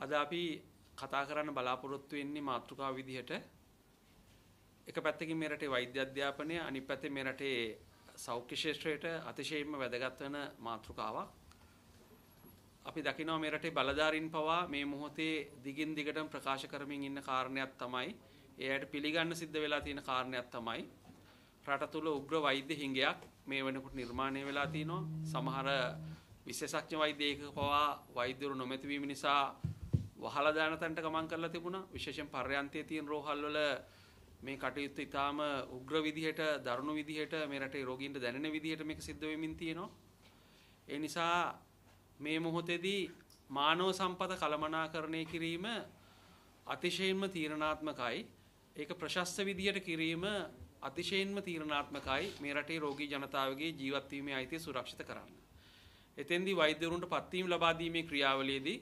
අද අපි කතා කරන්න බලාපොරොත්තු වෙන්නේ මාතෘකාව විදිහට එක පැත්තකින් මේ රටේ වෛද්‍ය අධ්‍යාපනය අනිත් පැත්තේ මේ රටේ සෞඛ්‍ය ක්ෂේත්‍රයට අතිශයින්ම වැදගත් වෙන මාතෘකාවක්. අපි දකිනවා මේ රටේ බලධාරීන් පවා මේ මොහොතේ දිගින් දිගටම ප්‍රකාශ කරමින් ඉන්න කාරණයක් තමයි ඒ අයට පිළිගන්න සිද්ධ වෙලා තියෙන කාරණයක් තමයි රට තුල උග්‍ර වෛද්‍ය හිඟයක් මේ වෙනකොට නිර්මාණය වෙලා තිනවා. සමහර විශේෂඥ වෛද්‍ය ඒකක පවා වෛද්‍යවරු නොමැති වීම නිසා වහලා දාන තැනට ගමන් කරලා තිබුණා. විශේෂයෙන් පර්යන්තයේ තියෙන රෝහල් වල මේ කටයුත්ත ඊටාම උග්‍ර විදිහට, දරුණු විදිහට, මේ රටේ රෝගීන්ට දැනෙන විදිහට මේක සිද්ධ වෙමින් තියෙනවා. ඒ නිසා මේ මොහොතේදී මානව සම්පත කළමනාකරණය කිරීම අතිශයින්ම තීරණාත්මකයි. ඒක ප්‍රශස්ත විදිහට කිරීම අතිශයින්ම තීරණාත්මකයි මේ රටේ රෝගී ජනතාවගේ ජීවත් වීමේ අයිතිය සුරක්ෂිත කරන්න. එතෙන්දී වෛද්‍යවරුන්ට පත්වීම් ලබා දීමේ ක්‍රියාවලියේදී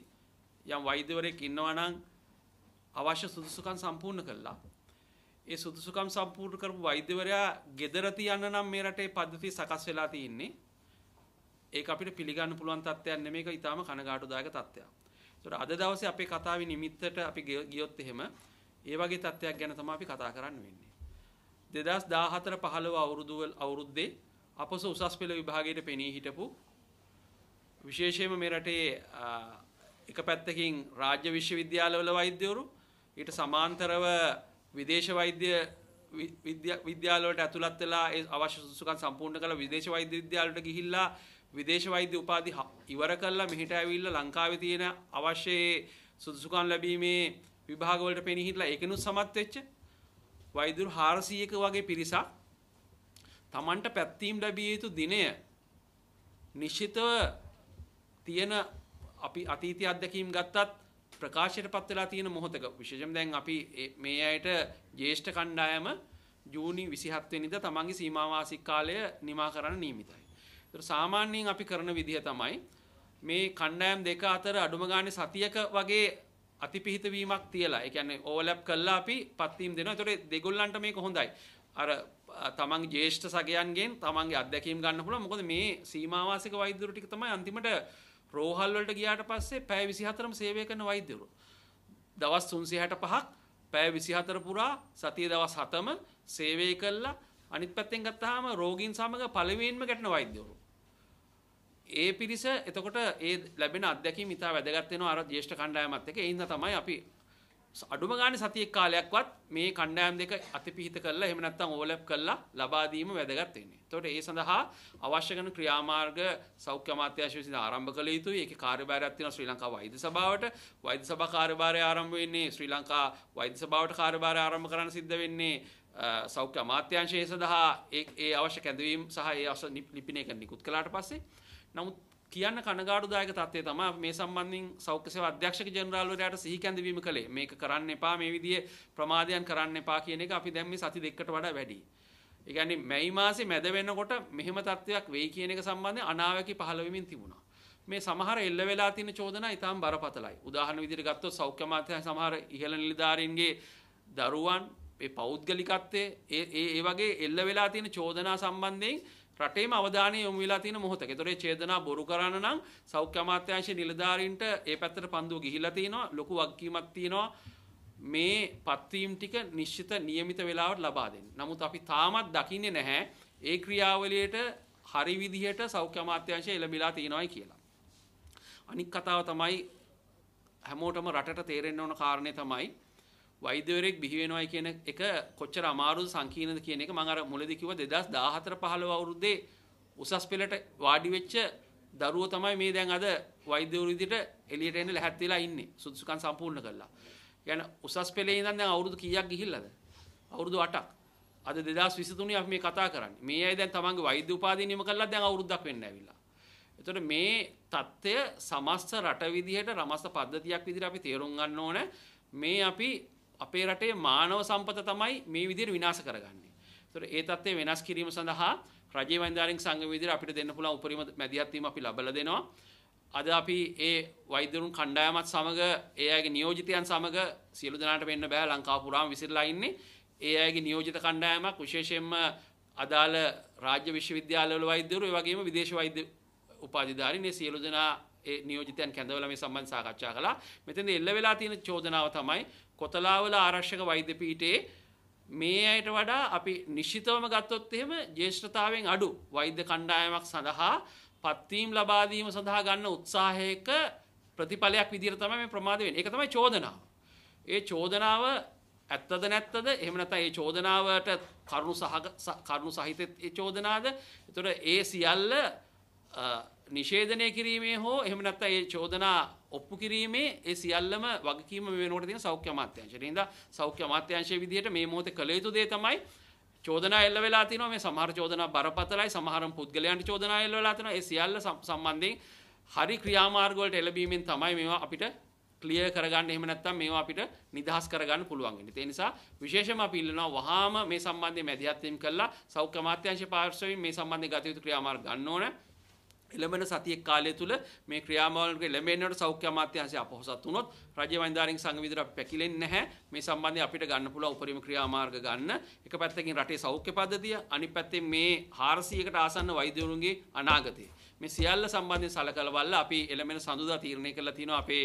යම් වෛද්‍යවරයෙක් ඉන්නවා නම් අවශ්‍ය සුදුසුකම් සම්පූර්ණ කළා. ඒ සුදුසුකම් සම්පූර්ණ කරපු වෛද්‍යවරයා gedara තියන්න නම් මේ රටේ පද්ධතිය සකස් වෙලා තියෙන්නේ. ඒක අපිට පිළිගන්න පුළුවන් තත්ත්වයක් නෙමෙයි ඒක ඊටාම කනගාටුදායක තත්ත්වයක්. ඒතර අද දවසේ අපේ කතාවේ නිමිත්තට අපි ගියොත් එහෙම ඒ වගේ තත්ත්වයක් ගැන තමයි අපි කතා කරන්න වෙන්නේ. 2014 15 අවුරුදු අවුරුද්දේ අපස උසස් පෙළ විභාගයට පෙනී හිටපු විශේෂයෙන්ම මේ රටේ එක පැත්තකින් රාජ්‍ය විශ්වවිද්‍යාලවල වෛද්‍යවරු ඊට සමාන්තරව විදේශ වෛද්‍ය විද්‍යාලවලට ඇතුළත් වෙලා ඒ අවශ්‍ය සුසුකම් සම්පූර්ණ කරලා විදේශ වෛද්‍ය විද්‍යාලවලට ගිහිල්ලා විදේශ වෛද්‍ය උපාධි ඉවර කරලා මෙහිට ඇවිල්ලා ලංකාවේ තියෙන අවශ්‍ය සුදුසුකම් ලැබීමේ විභාගවලට පෙනී හිටලා ඒකනුත් සමත් වෙච්ච වෛද්‍යරු 400ක වගේ පිරිසක් Tamanට පැත්තීම් ලැබිය යුතු දිනය නිශ්චිතව තියෙන අපි අතීතය අත්දැකීම් ගත්තත් ප්‍රකාශයට පත් වෙලා තියෙන මොහොතක විශේෂයෙන් දැන් අපි මේ අයට ජ්‍යෙෂ්ඨ කණ්ඩායම ජූනි 27 වෙනිදා තමන්ගේ සීමාවාසික කාලය නිමා කරන්න නියමිතයි. ඒතර සාමාන්‍යයෙන් අපි කරන විදිහ තමයි මේ කණ්ඩායම් දෙක අතර අඩුම ගානේ සතියක වගේ අතිපිහිත වීමක් තියලා. ඒ කියන්නේ ඕවර්ලැප් කරලා අපි පත්වීම් දෙනවා. ඒතර දෙගොල්ලන්ට මේක හොඳයි. අර තමන්ගේ ජ්‍යෙෂ්ඨ සගයන්ගෙන් තමන්ගේ අත්දැකීම් ගන්න පුළුවන්. මොකද මේ සීමාවාසික වෛද්‍යවරු ටික තමයි අන්තිමට රෝහල් වලට ගියාට පස්සේ පැය 24ම සේවය කරන වෛද්‍යවරු. දවස් 365ක් පැය 24 පුරා සතිය දවස් 7ම සේවය කළා. අනිත් පැත්තෙන් ගත්තාම රෝගීන් සමග පළවෙනිම ගැටෙන වෛද්‍යවරු. ඒ පිරිස එතකොට ඒ ලැබෙන අත්දැකීම් ඉතා වැදගත් වෙනවා අර ජ්‍යෙෂ්ඨ කණ්ඩායමත් එක්ක. ඒ හින්දා තමයි අපි අඩුම ගානේ සතියේ කාලයක්වත් මේ කණ්ඩායම් දෙක අතිපිහිත කරලා එහෙම නැත්නම් ඕවර්ලැප් කරලා ලබා දීම වැදගත් වෙන්නේ. එතකොට ඒ සඳහා අවශ්‍ය කරන ක්‍රියාමාර්ග සෞඛ්‍ය අමාත්‍යාංශය විසින් ආරම්භ කළ යුතුයි. ඒකේ කාර්යභාරයක් තියෙනවා ශ්‍රී ලංකා වෛද්‍ය සභාවට. වෛද්‍ය සභා කාර්යභාරය ආරම්භ වෙන්නේ ශ්‍රී ලංකා වෛද්‍ය සභාවට කාර්යභාරය ආරම්භ කරන්න සිද්ධ වෙන්නේ සෞඛ්‍ය අමාත්‍යාංශය සඳහා ඒ අවශ්‍ය කැඳවීම් සහ ඒ අවශ්‍ය ලිපිනයක නිකුත් කළාට පස්සේ නමුත් කියන්න කනගාටුදායක තත්ත්වය තමයි මේ සම්බන්ධයෙන් සෞඛ්‍ය සේවා අධ්‍යක්ෂක ජෙනරාල්වරයාට සිහි කැඳවීම කළේ. මේක කරන්න එපා මේ විදිහේ ප්‍රමාදයන් කරන්න එපා කියන එක අපි දැන් මේ සති දෙකකට වඩා වැඩි. ඒ කියන්නේ මැයි මාසේ මැද වෙනකොට මෙහෙම තත්ත්වයක් වෙයි කියන එක සම්බන්ධයෙන් අනාවැකි පහළ වෙමින් තිබුණා. මේ සමහර එල්ල වෙලා තියෙන චෝදනා ඊටාම් බරපතලයි. උදාහරණ විදිහට ගත්තොත් සෞඛ්‍ය මාත්‍යාංශ සමහර ඉහළ නිලධාරීන්ගේ දරුවන් ඒ පෞද්ගලිකත්වයේ ඒ ඒ වගේ එල්ල වෙලා තියෙන චෝදනා සම්බන්ධයෙන් රටේම අවධානය යොමු වෙලා තියෙන මොහොතක. ඒතොර ඒ චේතනා බොරු කරන්න නම් සෞඛ්‍ය අමාත්‍යාංශ නිලධාරීන්ට ඒ පැත්තට පන්දුව ගිහිලා තිනවා. ලොකු වගකීමක් තියෙනවා. මේ පත්වීම් ටික නිශ්චිත નિયમિત වේලාවට ලබා දෙන්න. නමුත් අපි තාමත් දකින්නේ නැහැ ඒ ක්‍රියාවලියට හරි විදිහට සෞඛ්‍ය අමාත්‍යාංශය එළඹිලා තියෙනවායි කියලා. අනික් කතාව තමයි හැමෝටම රටට තේරෙන්න ඕන කාරණේ තමයි වෛද්‍යවරයෙක් බිහි වෙනවයි කියන එක කොච්චර අමාරුද සංකීර්ණද කියන එක මම අර මුලදී කිව්වා 2014 15 අවුරුද්දේ උසස් පෙළට වාඩි වෙච්ච දරුවෝ තමයි මේ දැන් අද වෛද්‍යවරු විදිහට එළියට එන්න ලැහැත් වෙලා ඉන්නේ සුදුසුකම් සම්පූර්ණ කරලා. يعني උසස් පෙළේ ඉඳන් දැන් අවුරුදු කීයක් ගිහිල්ලාද? අවුරුදු 8ක්. අද 2023 අපි මේ කතා කරන්නේ. මේ අය දැන් තමන්ගේ වෛද්‍ය උපාධිය නියම කරලා දැන් අවුරුද්දක් වෙන්න ඇවිල්ලා. එතකොට මේ தත්ත්වය සමස්ත රට විදිහට රමස්ත පද්ධතියක් විදිහට අපි තේරුම් ගන්න ඕනේ. මේ අපි අපේ රටේ මානව සම්පත තමයි මේ විදිහට විනාශ කරගන්නේ. ඒතර ඒ தත්ත්වය වෙනස් කිරීම සඳහා රජයේ වෛද්‍යවරින් සංගම විදිහට අපිට දෙන්න පුළුවන් උපරිම මැදිහත් වීම අපි ලබලා දෙනවා. අද අපි ඒ වෛද්‍යවරුන් කණ්ඩායමත් සමග ඒ අයගේ නියෝජිතයන් සමග සියලු දෙනාට වෙන්න බෑ ලංකාව පුරාම විසිරලා ඉන්නේ. ඒ අයගේ නියෝජිත කණ්ඩායමක් විශේෂයෙන්ම අදාළ රාජ්‍ය විශ්වවිද්‍යාලවල වෛද්‍යවරු ඒ වගේම විදේශ වෛද්‍ය උපාධිධාරීන් මේ සියලු දෙනා ඒ නියෝජිතයන් කැඳවලා මේ සම්බන්ධ සාකච්ඡා කළා. මෙතන එල්ල වෙලා තියෙන චෝදනාව තමයි කොතලාවල ආරක්ෂක වෛද්‍ය පීඨයේ මේ අයට වඩා අපි නිශ්චිතවම ගත්තොත් එහෙම ජේෂ්ඨතාවයෙන් අඩු වෛද්‍ය කණ්ඩායමක් සඳහා පත්වීම් ලබා දීම සඳහා ගන්න උත්සාහයක ප්‍රතිඵලයක් විදිහට තමයි මේ ප්‍රමාද වෙන්නේ. ඒක තමයි චෝදනාව. ඒ චෝදනාව ඇත්තද නැත්තද එහෙම නැත්නම් ඒ චෝදනාවට කරුණු සහ කරුණු සහිත ඒ චෝදනාවද? ඒතර ඒ සියල්ල නිෂේධනය කිරීමේ හෝ එහෙම නැත්නම් ඒ චෝදනා ඔප්පු කිරීමේ ඒ සියල්ලම වගකීම මේ වෙනකොට තියෙන සෞඛ්‍ය අමාත්‍යාංශයට. ඒ නිසා සෞඛ්‍ය අමාත්‍යාංශයේ විදිහට මේ මොහොතේ කළ යුතු දේ තමයි චෝදනා එල්ල වෙලා තිනවා මේ සමහර චෝදනා බරපතලයි සමහරම් පුද්ගලයන්ට චෝදනා එල්ල වෙලා තිනවා ඒ සියල්ල සම්බන්ධයෙන් හරි ක්‍රියාමාර්ග වලට එළඹීමෙන් තමයි මේවා අපිට ක්ලියර් කරගන්න එහෙම නැත්නම් මේවා අපිට නිදහස් කරගන්න පුළුවන් වෙන්නේ. ඒ නිසා විශේෂම අපි ඉල්ලනවා වහාම මේ සම්බන්ධයෙන් මැදිහත් වීම කළා සෞඛ්‍ය අමාත්‍යාංශ පාර්ශවයෙන් මේ සම්බන්ධයෙන් ගත යුතු ක්‍රියාමාර්ග ගන්න ඕනේ. එළඹෙන සතියේ කාලය තුල මේ ක්‍රියාමාවලියක එළඹෙන්නට සෞඛ්‍ය අමාත්‍යාංශය අපොහසත් වුණොත් රජයේ වෛද්‍යවරින් සංඝ විදිහට අපි පැකිලෙන්නේ නැහැ මේ සම්බන්ධයෙන් අපිට ගන්න පුළුවන් උපරිම ක්‍රියාමාර්ග ගන්න එක පැත්තකින් රටේ සෞඛ්‍ය පද්ධතිය අනිත් පැත්තෙන් මේ 400කට ආසන්න වෛද්‍යවරුන්ගේ අනාගතය මේ සියල්ල සම්බන්ධයෙන් සලකලා බලලා අපි එළඹෙන සඳුදා තීරණය කරලා තිනවා අපේ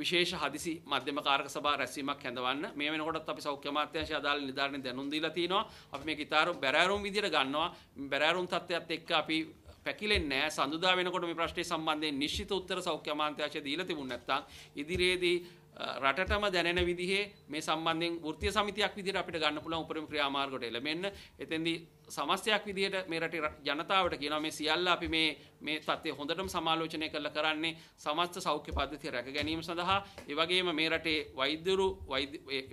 විශේෂ හදිසි මධ්‍යම කාරක සභා රැස්වීමක් හැඳවන්න මේ වෙනකොටත් අපි සෞඛ්‍ය අමාත්‍යාංශය අදාළ නිධාරණේ දැනුම් දීලා තිනවා අපි මේක ඊතර බැරෑරුම් විදියට ගන්නවා බැරෑරුම් තත්ත්වයක් එක්ක අපි පැකිලෙන්නේ නැහැ. සඳුදා වෙනකොට මේ ප්‍රශ්නේ සම්බන්ධයෙන් නිශ්චිත උත්තර සෞඛ්‍ය අමාත්‍යාංශය දීලා තිබුණ නැත්නම් ඉදිරියේදී රටටම දැනෙන විදිහේ මේ සම්බන්ධයෙන් වෘත්තීය සමිතියක් විදිහට අපිට ගන්න පුළුවන් උපරිම ක්‍රියාමාර්ග කොටෙල මෙන්න එතෙන්දී සමස්තයක් විදිහට මේ රටේ ජනතාවට කියනවා මේ සියල්ල අපි මේ මේ තත්ත්වය හොඳටම සමාලෝචනය කරලා කරන්නේ සමස්ත සෞඛ්‍ය පද්ධතිය රැක ගැනීම සඳහා ඒ වගේම මේ රටේ වෛද්‍යරු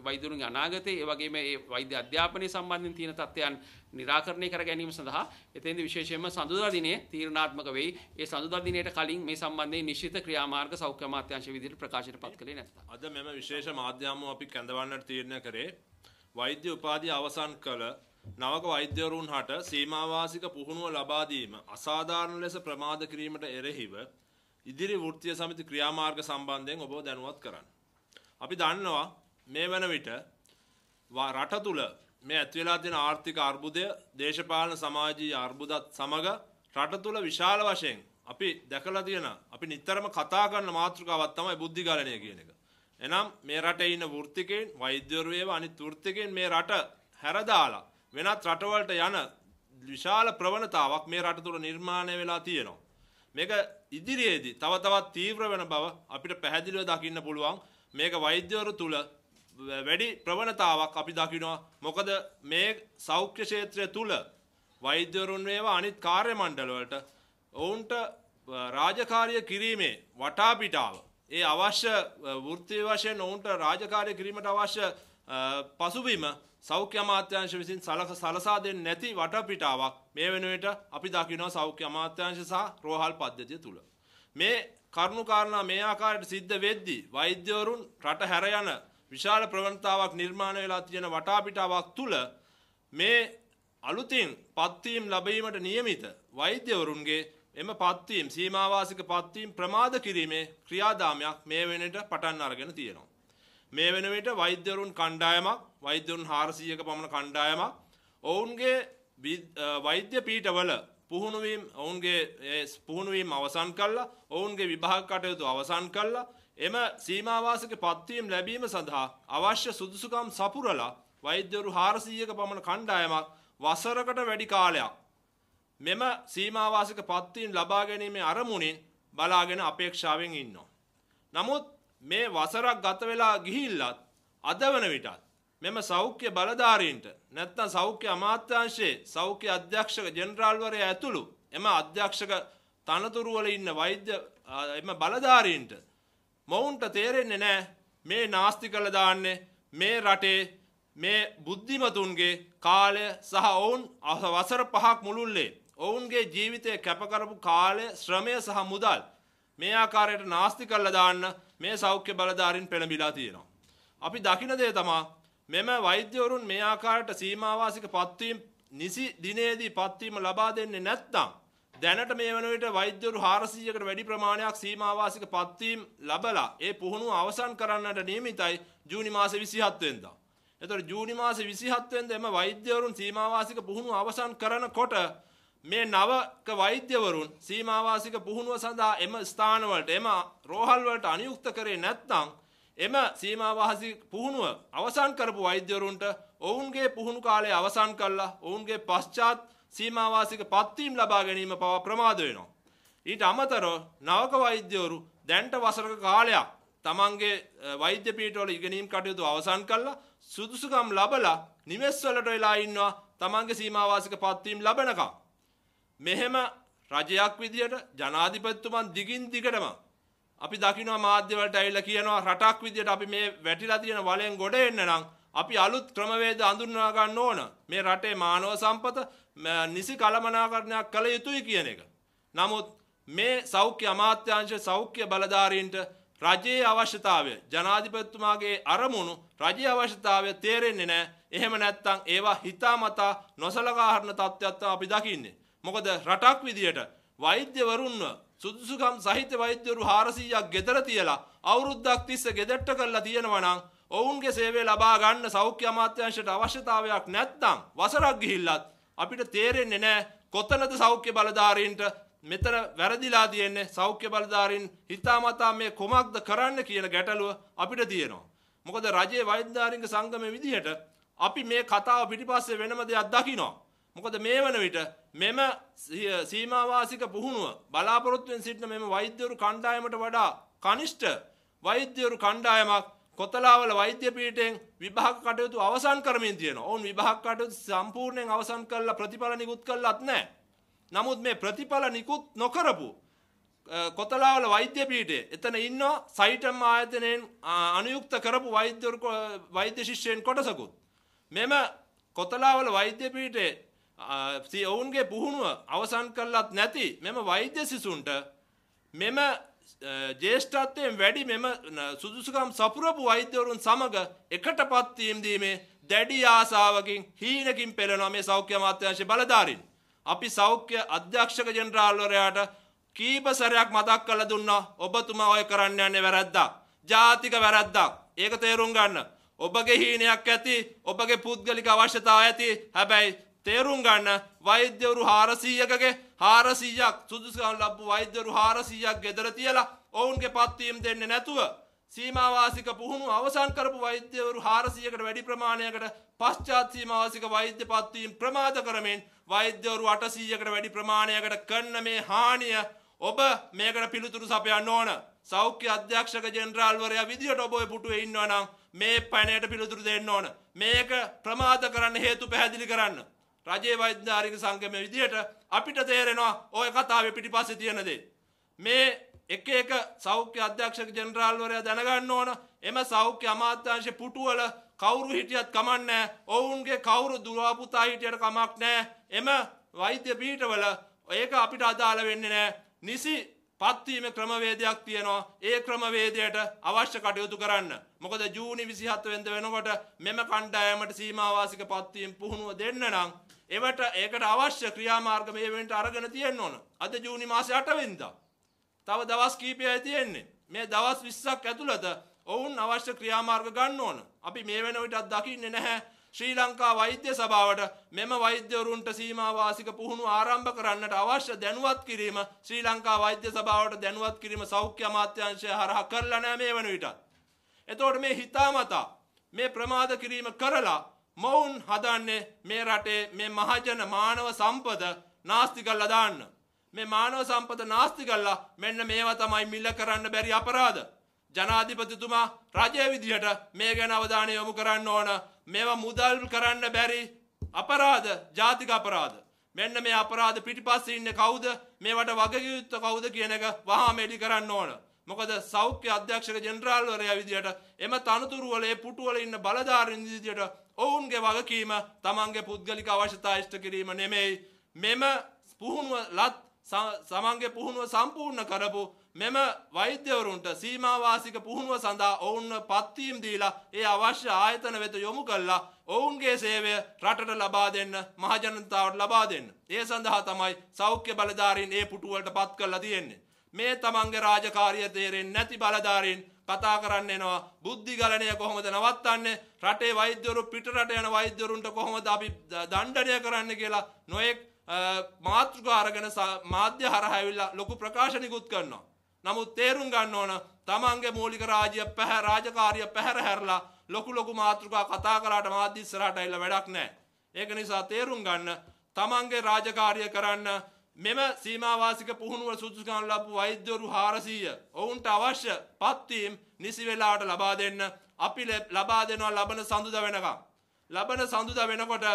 වෛද්‍යරුන්ගේ අනාගතය ඒ වගේම ඒ වෛද්‍ය අධ්‍යාපනය සම්බන්ධයෙන් තියෙන තත්ත්වයන් निराකරණය කර ගැනීම සඳහා එතෙන්ද විශේෂයෙන්ම සඳුදා දිනේ තීරණාත්මක වෙයි ඒ සඳුදා දිනේට කලින් මේ සම්බන්ධයෙන් නිශ්චිත ක්‍රියාමාර්ග සෞඛ්‍ය අමාත්‍යාංශ විදිහට ප්‍රකාශයට පත් කළේ නැත්තා අද මෙම විශේෂ මාධ්‍ය හමුව අපි කැඳවන්නට තීරණය කරේ වෛද්‍ය උපාධිය අවසන් කළ නවක වෛද්‍යවරුන් හට සීමාවාසික පුහුණුව ලබා දීම අසාධාරණ ලෙස ප්‍රමාද කිරීමට එරෙහිව ඉදිරි වෘත්තීය සමිති ක්‍රියාමාර්ග සම්බන්ධයෙන් ඔබව දැනුවත් කරන්න. අපි දන්නවා මේ වන විට රට තුල මේ ඇතිවලා තියෙන ආර්ථික අර්බුදය දේශපාලන සමාජීය අර්බුදත් සමග රට තුල විශාල වශයෙන් අපි දැකලා තියෙන අපි නිතරම කතා කරන මාතෘකාවක් තමයි බුද්ධිගලණය කියන එක. එනම් මේ රටේ ඉන්න වෘත්තිකයන් වෛද්‍යවරු ඒවා අනිත් වෘත්තිකයන් මේ රට හැරදාලා වෙනත් රටවලට යන විශාල ප්‍රවණතාවක් මේ රට තුළ නිර්මාණය වෙලා තියෙනවා. මේක ඉදිරියේදී තව තවත් තීව්‍ර වෙන බව අපිට පැහැදිලිව දකින්න පුළුවන්. මේක වෛද්‍යවරු තුළ වැඩි ප්‍රවණතාවක් අපි දකිනවා. මොකද මේ සෞඛ්‍ය ක්ෂේත්‍රය තුළ වෛද්‍යවරුන් වේවා අනිත් කාර්ය මණ්ඩලවලට ඔවුන්ට රාජකාරිය කිරීමේ වටාපිටාව ඒ අවශ්‍ය වෘත්ති වශයෙන් ඔවුන්ට රාජකාරය කිරීමට අවශ්‍ය පසුබිම සෞඛ්‍ය අමාත්‍යාංශ විසින් සලක සලසා දෙන්නේ නැති වටපිටාවක් මේ වෙනුවට අපි දකිනවා සෞඛ්‍ය අමාත්‍යාංශ සහ රෝහල් පද්ධතිය තුල. මේ කරුණු කාරණා මේ ආකාරයට සිද්ධ වෙද්දී වෛද්‍යවරුන් රට හැර යන විශාල ප්‍රවණතාවක් නිර්මාණය වෙලා තියෙන වටපිටාවක් තුල මේ අලුතින් පත්වීම් ලැබීමට නියමිත වෛද්‍යවරුන්ගේ එම පත්වීම් සීමාවාසික පත්වීම් ප්‍රමාද කිරීමේ ක්‍රියාදාමයක් මේ වෙනට පටන් අරගෙන තියෙනවා. මේ වෙන විට වෛද්‍යවරුන් කණ්ඩායමක් වෛද්‍යවරුන් 400ක පමණ කණ්ඩායමක් ඔවුන්ගේ වෛද්‍ය පීඨවල පුහුණු වීම ඔවුන්ගේ පුහුණු වීම අවසන් කළා ඔවුන්ගේ විභාග කටයුතු අවසන් කළා එම සීමාවාසික පත්වීම් ලැබීම සඳහා අවශ්‍ය සුදුසුකම් සපුරලා වෛද්‍යවරු 400ක පමණ කණ්ඩායමක් වසරකට වැඩි කාලයක් මෙම සීමාවාසික පත්වීම් ලබා ගැනීමේ අරමුණින් බලාගෙන අපේක්ෂාවෙන් ඉන්නවා. නමුත් මේ වසරක් ගත වෙලා ගිහිල්ලත් අද වන විටත් මෙම සෞඛ්‍ය බලධාරීන්ට නැත්නම් සෞඛ්‍ය අමාත්‍යාංශයේ සෞඛ්‍ය අධ්‍යක්ෂක ජෙනරාල්වරයා ඇතුළු එම අධ්‍යක්ෂක තනතුරු වල ඉන්න වෛද්‍ය එම බලධාරීන්ට මොවුන්ට තේරෙන්නේ නැහැ මේ නාස්ති කළ දාන්නේ මේ රටේ මේ බුද්ධිමතුන්ගේ කාලය සහ ඔවුන් වසර පහක් මුළුල්ලේ ඔවුන්ගේ ජීවිතය කැප කරපු කාලය ශ්‍රමය සහ මුදල් මේ ආකාරයට නාස්ති කරලා දාන්න මේ සෞඛ්‍ය බලධාරීන් පෙළඹිලා තියෙනවා. අපි දකින දේ තමයි මෙම වෛද්‍යවරුන් මේ ආකාරයට සීමාවාසික පත්වීම් නිසි දිනේදී පත්වීම ලබා දෙන්නේ නැත්නම් දැනට මේ වන විට වෛද්‍යවරු 400කට වැඩි ප්‍රමාණයක් සීමාවාසික පත්වීම් ලබලා ඒ පුහුණුව අවසන් කරන්නට නියමිතයි ජූනි මාසේ 27 වෙනිදා. එතකොට ජූනි මාසේ 27 වෙනිදා එම වෛද්‍යවරුන් සීමාවාසික පුහුණුව අවසන් කරනකොට මේ නවක වෛද්‍යවරුන් සීමාවාසික පුහුණුව සඳහා එම ස්ථානවලට එම රෝහල් වලට අනියුක්ත කරේ නැත්නම් එම සීමාවාසික පුහුණුව අවසන් කරපු වෛද්‍යවරුන්ට ඔවුන්ගේ පුහුණු කාලය අවසන් කළා ඔවුන්ගේ පශ්චාත් සීමාවාසික පත්වීම් ලබා ගැනීම පවා ප්‍රමාද වෙනවා. ඊට අමතරව නවක වෛද්‍යවරු දැන්ට වසරක කාලයක් තමන්ගේ වෛද්‍ය පීඨවල ඉගෙනීම් කටයුතු අවසන් කළා සුදුසුකම් ලබලා නිවෙස් වලට වෙලා ඉන්නවා තමන්ගේ සීමාවාසික පත්වීම් ලබනකම්. මෙහෙම රජයක් විදියට ජනාධිපතිතුමන් දිගින් දිගටම අපි දකිනවා මාධ්‍ය වලට ඇවිල්ලා කියනවා රටක් විදියට අපි මේ වැටිලා තියෙන වලෙන් ගොඩ එන්න නම් අපි අලුත් ක්‍රමවේද අඳුන්වා ගන්න ඕන මේ රටේ මානව සම්පත නිසි කළමනාකරණයක් කළ යුතුයි කියන එක. නමුත් මේ සෞඛ්‍ය අමාත්‍යාංශ සෞඛ්‍ය බලධාරීන්ට රජයේ අවශ්‍යතාවය ජනාධිපතිතුමාගේ අරමුණු රජයේ අවශ්‍යතාවය තේරෙන්නේ නැහැ. එහෙම නැත්නම් ඒවා හිතාමතා නොසලකා හරින තත්ත්වයක් අපි දකින්නේ. මොකද රටක් විදියට වෛද්‍යවරුන්ව සුදුසුකම් සහිත වෛද්‍යවරු 400ක් ගෙදර තියලා අවුරුද්දක් තිස්සේ ගෙදරට කරලා තියෙනවා නම් ඔවුන්ගේ සේවය ලබා ගන්න සෞඛ්‍ය අමාත්‍යාංශයට අවශ්‍යතාවයක් නැත්නම් වසරක් ගිහිල්ලත් අපිට තේරෙන්නේ නැහැ කොතනද සෞඛ්‍ය බලධාරීන්ට මෙතන වැරදිලා තියෙන්නේ සෞඛ්‍ය බලධාරීන් හිතාමතා මේ කොමක්ද කරන්න කියන ගැටලුව අපිට තියෙනවා. මොකද රජයේ වෛද්‍යධාරීන්ගේ සංගමයේ විදිහට අපි මේ කතාව පිටිපස්සේ වෙනම දෙයක් දකිනවා. මොකද මේ වන විට මෙම සීමාවාසික පුහුණුව බලාපොරොත්තුවෙන් සිටින මෙම වෛද්‍යවරු කණ්ඩායමට වඩා කනිෂ්ඨ වෛද්‍යවරු කණ්ඩායමක් කොතලාවල වෛද්‍ය පීඨයෙන් විභාග කටයුතු අවසන් කරමින් තියෙනවා. ඔවුන් විභාග කටයුතු සම්පූර්ණයෙන් අවසන් කරලා ප්‍රතිඵල නිකුත් කළත් නැහැ. නමුත් මේ ප්‍රතිඵල නිකුත් නොකරපු කොතලාවල වෛද්‍ය පීඨයේ එතන ඉන්නවා සයිටම් ආයතනයෙන් අනුයුක්ත කරපු වෛද්‍යවරු වෛද්‍ය ශිෂ්‍යයන් කොටසකුත්. මෙම කොතලාවල වෛද්‍ය පීඨයේ ඔවුන්ගේ පුහුණුව අවසන් කරලත් නැති මෙම වෛද්‍ය සිසුන්ට මෙම ජේෂ්ඨත්වයෙන් වැඩි මෙම සුදුසුකම් සපුරපු වෛද්‍යවරුන් සමග එකට පත්වීම් දීමේ දැඩි ආසාාවකින් හීනකින් පෙළනවා මේ සෞඛ්‍ය අමාත්‍යංශ බලධාරින්. අපි සෞඛ්‍ය අධ්‍යක්ෂක ජෙනරාල්වරයාට කීප සැරයක් මතක් කළ දුන්නා ඔබතුමා ඔය කරන්න යන්නේ වැරද්දා. ජාතික වැරද්දා. ඒක තේරුම් ගන්න. ඔබගේ හීනයක් ඇති ඔබගේ පුද්ගලික අවශ්‍යතා ඇති හැබැයි තේරුම් ගන්න වෛද්‍යවරු හාරසීයකගේ හාරසීයක් සුදුසුකම් ලබ්බු වෛද්‍යවරු හාරසීයක් ගෙදර තියලා ඔවුන්ගේ පත්වීම් දෙන්නේ නැතුව සීමාවාසික පුහුණු අවසන් කරපු වෛද්‍යවරු 400කට වැඩි ප්‍රමාණයකට පශ්චාත් සීමාවාසික වෛද්‍ය පත්වීම් ප්‍රමාද කරමින් වෛද්‍යවරු 800කට වැඩි ප්‍රමාණයකට කරන මේ හානිය ඔබ මේකට පිළිතුරු සපයන්න ඕන. සෞඛ්‍ය අධ්‍යක්ෂක ජෙනරාල්වරයා විදියට ඔබ ඔය පුටුවේ ඉන්නවා නම් මේ පැනයට පිළිතුරු දෙන්න ඕන. මේක ප්‍රමාද කරන්න හේතු පැහැදිලි කරන්න. රජයේ වෛද්‍යාරික සංගමය විදිහට අපිට තේරෙනවා ඔය කතාවේ පිටිපස්සේ තියෙන දේ. මේ එක එක සෞඛ්‍ය අධ්‍යක්ෂක ජෙනරාල්වරයා දැනගන්න ඕන එම සෞඛ්‍ය අමාත්‍යාංශ පුටුවල කවුරු හිටියත් කමක් නැහැ. ඔවුන්ගේ කවුරු දුරවා පුතා හිටියට කමක් නැහැ. එම වෛද්‍ය පීඨවල ඒක අපිට අදාළ වෙන්නේ නැහැ. නිසි පත්වීම ක්‍රමවේදයක් තියෙනවා ඒ ක්‍රමවේදයට අවශ්‍ය කටයුතු කරන්න. මොකද ජූනි 27 වෙනිදා වෙනකොට මෙම කණ්ඩායමට සීමාවාසික පත්වීම් පුහුණුව දෙන්න නම් එවට ඒකට අවශ්‍ය ක්‍රියාමාර්ග මේ වෙනට අරගෙන තියෙන්න ඕන. අද ජූනි මාසේ 8 වෙනිදා. තව දවස් කීපයයි තියෙන්නේ. මේ දවස් 20ක් ඇතුළත ඔවුන් අවශ්‍ය ක්‍රියාමාර්ග ගන්න ඕන. අපි මේ වෙන විටත් දකින්නේ නැහැ. ශ්‍රී ලංකා වෛද්‍ය සභාවට මෙම වෛද්‍යවරුන්ට සීමාවාසික පුහුණු ආරම්භ කරන්නට අවශ්‍ය දැනුවත් කිරීම ශ්‍රී ලංකා වෛද්‍ය සභාවට දැනුවත් කිරීම සෞඛ්‍ය අමාත්‍යාංශය හරහා කරලා නැහැ මේ වෙන විටත්. එතකොට මේ හිතාමතා මේ ප්‍රමාද කිරීම කරලා මොවුන් හදන්නේ මේ රටේ මේ මහජන මානව සම්පද නාස්ති කරලා දාන්න. මේ මානව සම්පත නාස්ති කරලා මෙන්න මේවා තමයි මිල කරන්න බැරි අපරාධ. ජනාධිපතිතුමා රජය විදිහට මේ ගැන අවධානය යොමු කරන්න ඕන. මේවා මුදල් කරන්න බැරි අපරාධ, ජාතික අපරාධ. මෙන්න මේ අපරාධ පිටිපස්සේ ඉන්නේ කවුද? මේවට වගකීම් කවුද කියන එක වහාම එළි කරන්න ඕන. මොකද සෞඛ්‍ය අධ්‍යක්ෂක ජෙනරාල්වරයා විදිහට එම තනතුරු වල ඒ පුටු වල ඉන්න බලධාරීන් විදිහට ඔවුන්ගේ වගකීම තමන්ගේ පුද්ගලික අවශ්‍යතා ඉෂ්ට කිරීම නෙමෙයි මෙම පුහුණුව ලත් සමන්ගේ පුහුණුව සම්පූර්ණ කරපු මෙම වෛද්‍යවරුන්ට සීමාවාසික පුහුණුව සඳහා ඔවුන්ව පත්වීම් දීලා ඒ අවශ්‍ය ආයතන වෙත යොමු කළා ඔවුන්ගේ සේවය රටට ලබා දෙන්න මහජනතාවට ලබා දෙන්න. ඒ සඳහා තමයි සෞඛ්‍ය බලධාරීන් ඒ පුටුවලට පත් කරලා තියෙන්නේ. මේ තමන්ගේ රාජකාරිය තේරෙන්නේ නැති බලධාරීන් කතා කරන්න එනවා බුද්ධි ගලණය කොහොමද නවත්තන්නේ රටේ වෛද්‍යවරු පිට රට යන වෛද්‍යවරුන්ට කොහොමද අපි දණ්ඩණය කරන්න කියලා නොඑක් මාතෘකා අරගෙන මාධ්‍ය හරහා ඇවිල්ලා ලොකු ප්‍රකාශනිකුත් කරනවා. නමුත් තේරුම් ගන්න ඕන තමන්ගේ මූලික රාජ්‍ය පැහැ රාජකාරිය පැහැර හැරලා ලොකු ලොකු මාතෘකා කතා කරාට මාධ්‍ය ඉස්සරහට ඇවිල්ලා වැඩක් නැහැ. ඒක නිසා තේරුම් ගන්න තමන්ගේ රාජකාරිය කරන්න මෙම සීමාවාසික පුහුණුව සුදුසුකම් ලබපු වෛද්‍යවරු 400 ඔවුන්ට අවශ්‍ය පත්වීම් නිසි වෙලාවට ලබා දෙන්න අපි ලබා දෙනවා ලබන සඳුදා වෙනකම්. ලබන සඳුදා වෙනකොට